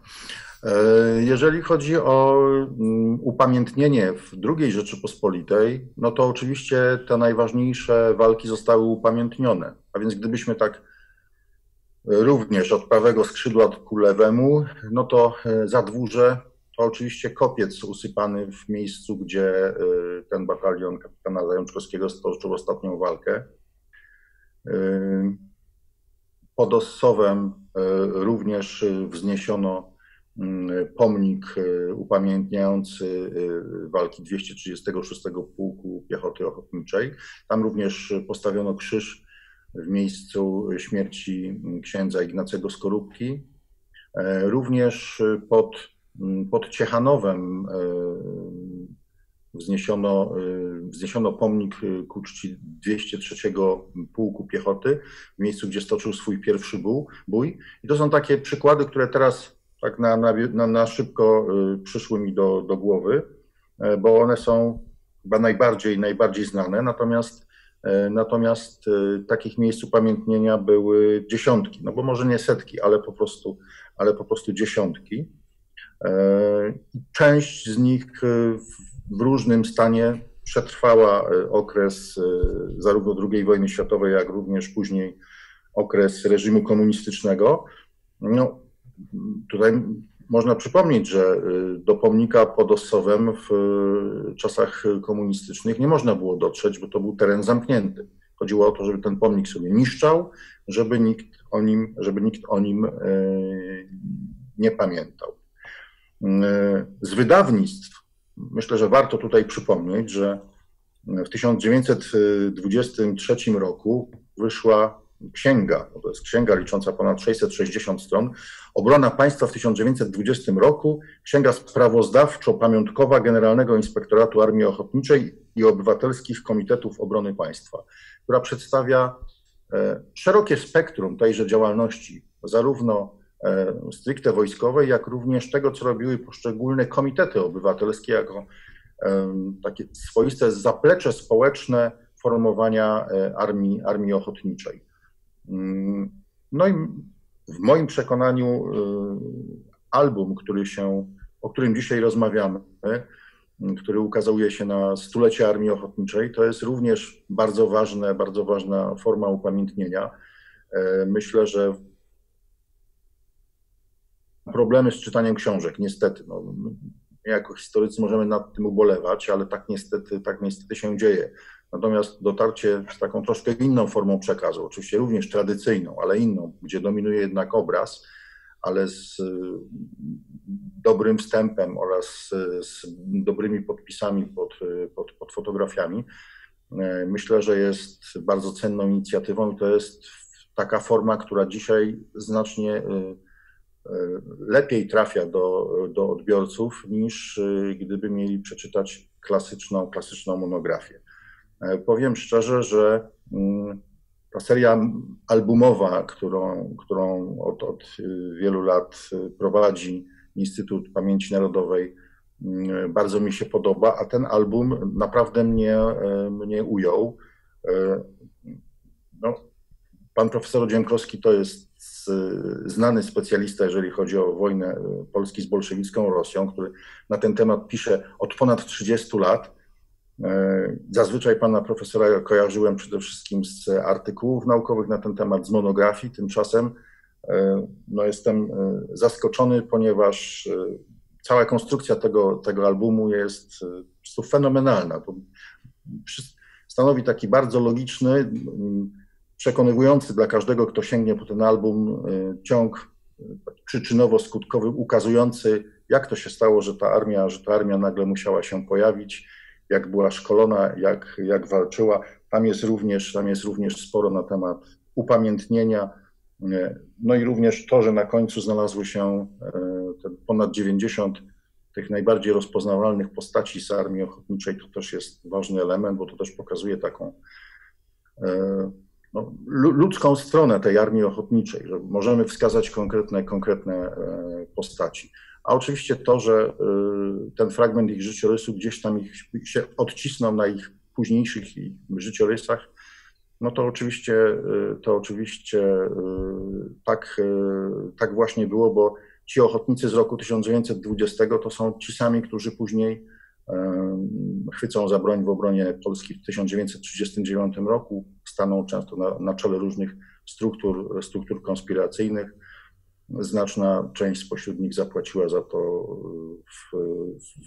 Jeżeli chodzi o mm, upamiętnienie w II Rzeczypospolitej, no to oczywiście te najważniejsze walki zostały upamiętnione. A więc gdybyśmy tak e, również od prawego skrzydła ku lewemu, no to e, zadwórze to oczywiście kopiec usypany w miejscu, gdzie e, ten batalion kapitana Zajączkowskiego stoczył ostatnią walkę. Pod Ossowem również wzniesiono mm, pomnik upamiętniający walki 236 Pułku Piechoty Ochotniczej. Tam również postawiono krzyż w miejscu śmierci księdza Ignacego Skorupki. E, również pod, mm, pod Ciechanowem e, wzniesiono, e, wzniesiono pomnik ku czci 203 Pułku Piechoty, w miejscu, gdzie stoczył swój pierwszy bój. bój. I to są takie przykłady, które teraz tak na, na, na szybko przyszły mi do, do głowy, bo one są chyba najbardziej, najbardziej znane. Natomiast E, natomiast e, takich miejsc upamiętnienia były dziesiątki, no bo może nie setki, ale po prostu, ale po prostu dziesiątki. E, część z nich w różnym stanie przetrwała okres zarówno II wojny światowej, jak również później okres reżimu komunistycznego. No, tutaj można przypomnieć, że y, do pomnika pod Ossowem w y, czasach komunistycznych nie można było dotrzeć, bo to był teren zamknięty. Chodziło o to, żeby ten pomnik sobie niszczał, żeby nikt o nim, żeby nikt o nim y, nie pamiętał. Z wydawnictw myślę, że warto tutaj przypomnieć, że w 1923 roku wyszła księga, to jest księga licząca ponad 660 stron, Obrona Państwa w 1920 roku, księga sprawozdawczo-pamiątkowa Generalnego Inspektoratu Armii Ochotniczej i Obywatelskich Komitetów Obrony Państwa, która przedstawia e, szerokie spektrum tejże działalności, zarówno e, stricte wojskowej, jak również tego, co robiły poszczególne komitety obywatelskie jako e, takie swoiste zaplecze społeczne formowania armii, armii ochotniczej. Mm, no i w moim przekonaniu y, album, który się, o którym dzisiaj rozmawiamy, y, który ukazuje się na stulecie Armii Ochotniczej, to jest również bardzo ważne, bardzo ważna forma upamiętnienia. Y, myślę, że problemy z czytaniem książek, niestety. No, my jako historycy możemy nad tym ubolewać, ale tak niestety, tak niestety się dzieje. Natomiast dotarcie z taką troszkę inną formą przekazu, oczywiście również tradycyjną, ale inną, gdzie dominuje jednak obraz, ale z y, dobrym wstępem oraz y, z dobrymi podpisami pod, y, pod, pod fotografiami, myślę, że jest bardzo cenną inicjatywą i to jest taka forma, która dzisiaj znacznie lepiej trafia do, do odbiorców niż gdyby mieli przeczytać klasyczną, klasyczną monografię. E, powiem szczerze, że mm, ta seria albumowa, którą, którą od, od y, wielu lat y, prowadzi Instytut Pamięci Narodowej, mm, bardzo mi się podoba, a ten album naprawdę mnie, e, mnie ujął. E, no, pan profesor Dziękowski to jest znany specjalista, jeżeli chodzi o wojnę Polski z bolszewicką Rosją, który na ten temat pisze od ponad 30 lat. E, zazwyczaj pana profesora kojarzyłem przede wszystkim z artykułów naukowych na ten temat, z monografii. Tymczasem e, no, jestem e, zaskoczony, ponieważ cała konstrukcja tego, tego albumu jest po prostu fenomenalna. Stanowi taki bardzo logiczny, przekonywujący dla każdego, kto sięgnie po ten album, ciąg przyczynowo-skutkowy, ukazujący, jak to się stało, że ta armia, że ta armia nagle musiała się pojawić jak była szkolona, jak, jak walczyła. Tam jest, również, tam jest również sporo na temat upamiętnienia, no i również to, że na końcu znalazły się e, ponad 90 tych najbardziej rozpoznawalnych postaci z Armii Ochotniczej, to też jest ważny element, bo to też pokazuje taką e, no, ludzką stronę tej Armii Ochotniczej, że możemy wskazać konkretne, konkretne e, postaci. A oczywiście to, że y, ten fragment ich życiorysu gdzieś tam ich, się odcisnął na ich późniejszych życiorysach, no to oczywiście, y, to oczywiście y, tak, tak właśnie było, bo ci ochotnicy z roku 1920 to są ci sami, którzy później chwycą za broń w obronie Polski w 1939 roku, staną często na, na czele różnych struktur, struktur konspiracyjnych. Znaczna część spośród nich zapłaciła za to w,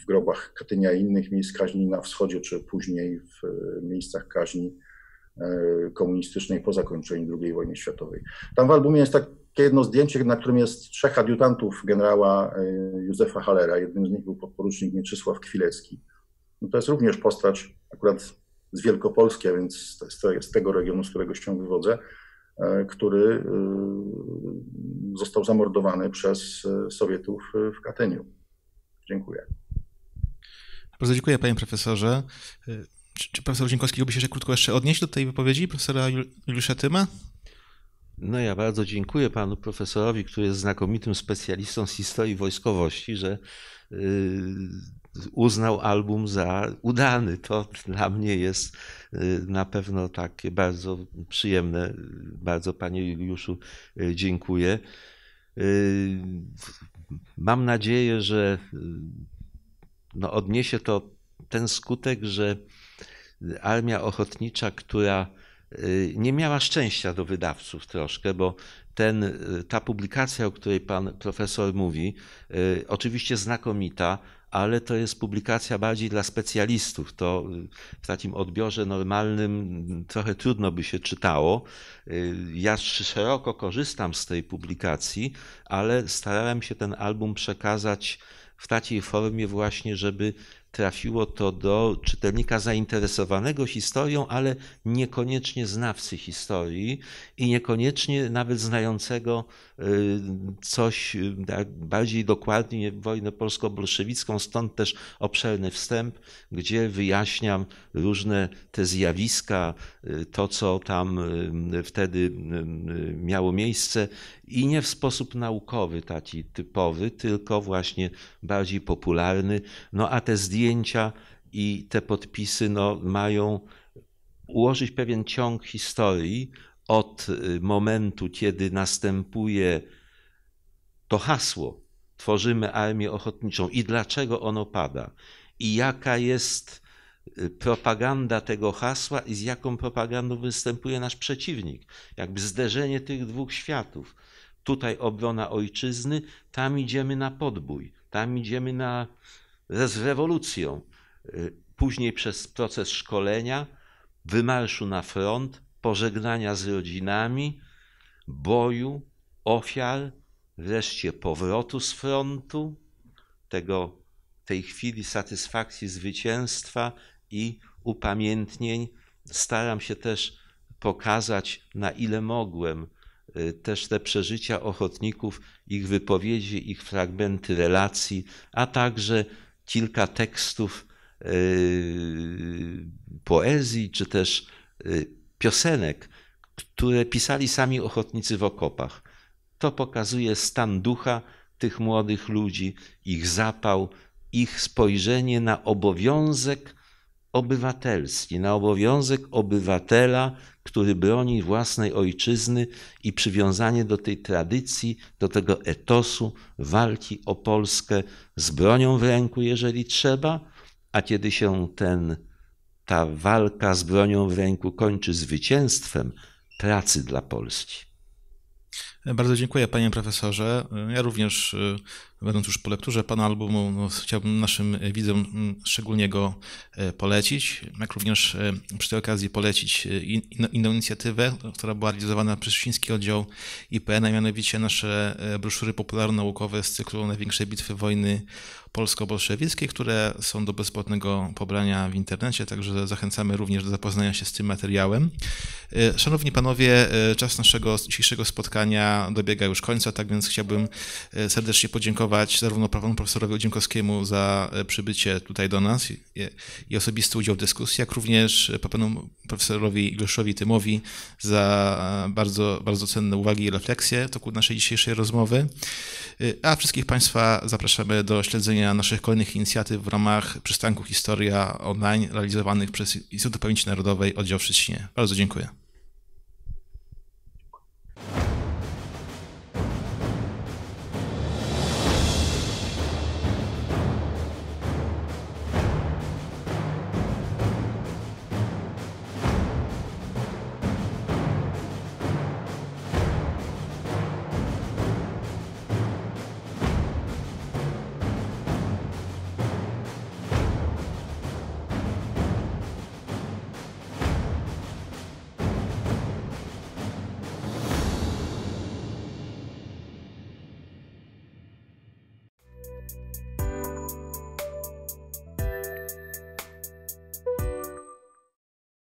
w grobach Katynia i innych miejsc kaźni na wschodzie, czy później w e, miejscach kaźni e, komunistycznej po zakończeniu II wojny światowej. Tam w albumie jest takie jedno zdjęcie, na którym jest trzech adiutantów generała e, Józefa Halera. Jednym z nich był podporucznik Mieczysław Kwilecki. No to jest również postać akurat z Wielkopolski, a więc z, tego regionu, z którego się wywodzę, E, który e, został zamordowany przez e, Sowietów w Katyniu. Dziękuję. Bardzo dziękuję panie profesorze. Czy, czy profesor Zinkowski chciałby się jeszcze krótko jeszcze odnieść do tej wypowiedzi profesora Juliusza Tyma? No ja bardzo dziękuję panu profesorowi, który jest znakomitym specjalistą z historii wojskowości, że y, uznał album za udany. To dla mnie jest y, na pewno takie bardzo przyjemne. Bardzo Panie Juliuszu y, dziękuję. Y, mam nadzieję, że no odniesie to ten skutek, że armia ochotnicza, która nie miała szczęścia do wydawców troszkę, bo ten, ta publikacja, o której pan profesor mówi, oczywiście znakomita, ale to jest publikacja bardziej dla specjalistów. To y, w takim odbiorze normalnym y, trochę trudno by się czytało. Y, ja szeroko korzystam z tej publikacji, ale starałem się ten album przekazać w takiej formie właśnie, żeby trafiło to do czytelnika zainteresowanego historią, ale niekoniecznie znawcy historii i niekoniecznie nawet znającego Y, coś y, tak, bardziej dokładnie wojnę polsko-bolszewicką, stąd też obszerny wstęp, gdzie wyjaśniam różne te zjawiska, y, to co tam wtedy miało miejsce i nie w sposób naukowy taki typowy, tylko właśnie bardziej popularny. No a te zdjęcia i te podpisy no, mają ułożyć pewien ciąg historii, od y, momentu, kiedy następuje to hasło, tworzymy armię ochotniczą i dlaczego ono pada, i jaka jest y, propaganda tego hasła i z jaką propagandą występuje nasz przeciwnik. Jakby zderzenie tych dwóch światów. Tutaj obrona ojczyzny, tam idziemy na podbój, tam idziemy na, z rewolucją. Y, później przez proces szkolenia, wymarszu na front, pożegnania z rodzinami, boju, ofiar, wreszcie powrotu z frontu, tego, tej chwili satysfakcji zwycięstwa i upamiętnień. Staram się też pokazać, na ile mogłem, y, też te przeżycia ochotników, ich wypowiedzi, ich fragmenty relacji, a także kilka tekstów y, poezji czy też y, piosenek, które pisali sami ochotnicy w okopach. To pokazuje stan ducha tych młodych ludzi, ich zapał, ich spojrzenie na obowiązek obywatelski, na obowiązek obywatela, który broni własnej ojczyzny i przywiązanie do tej tradycji, do tego etosu walki o Polskę z bronią w ręku, jeżeli trzeba, a kiedy się ten ta walka z bronią w ręku kończy zwycięstwem pracy dla Polski. Bardzo dziękuję panie profesorze. Ja również, y, będąc już po lekturze pana albumu, no, chciałbym naszym widzom mm, szczególnie go e, polecić, jak również e, przy tej okazji polecić e, in, inną inicjatywę, która była realizowana przez Chiński Oddział IPN, a mianowicie nasze broszury popularno-naukowe z cyklu Największej Bitwy Wojny Polsko-Bolszewickiej, które są do bezpłatnego pobrania w internecie, także zachęcamy również do zapoznania się z tym materiałem. Szanowni panowie, czas naszego dzisiejszego spotkania dobiega, już końca, tak więc chciałbym e, serdecznie podziękować zarówno panu profesorowi Odziemkowskiemu za e, przybycie tutaj do nas i, i osobisty udział w dyskusji, jak również e, panu profesorowi Igleszowi Tymowi za bardzo, bardzo cenne uwagi i refleksje w toku naszej dzisiejszej rozmowy. A wszystkich Państwa zapraszamy do śledzenia naszych kolejnych inicjatyw w ramach przystanku Historia Online realizowanych przez Instytut Pamięci Narodowej Oddział w Szczecinie. Bardzo dziękuję.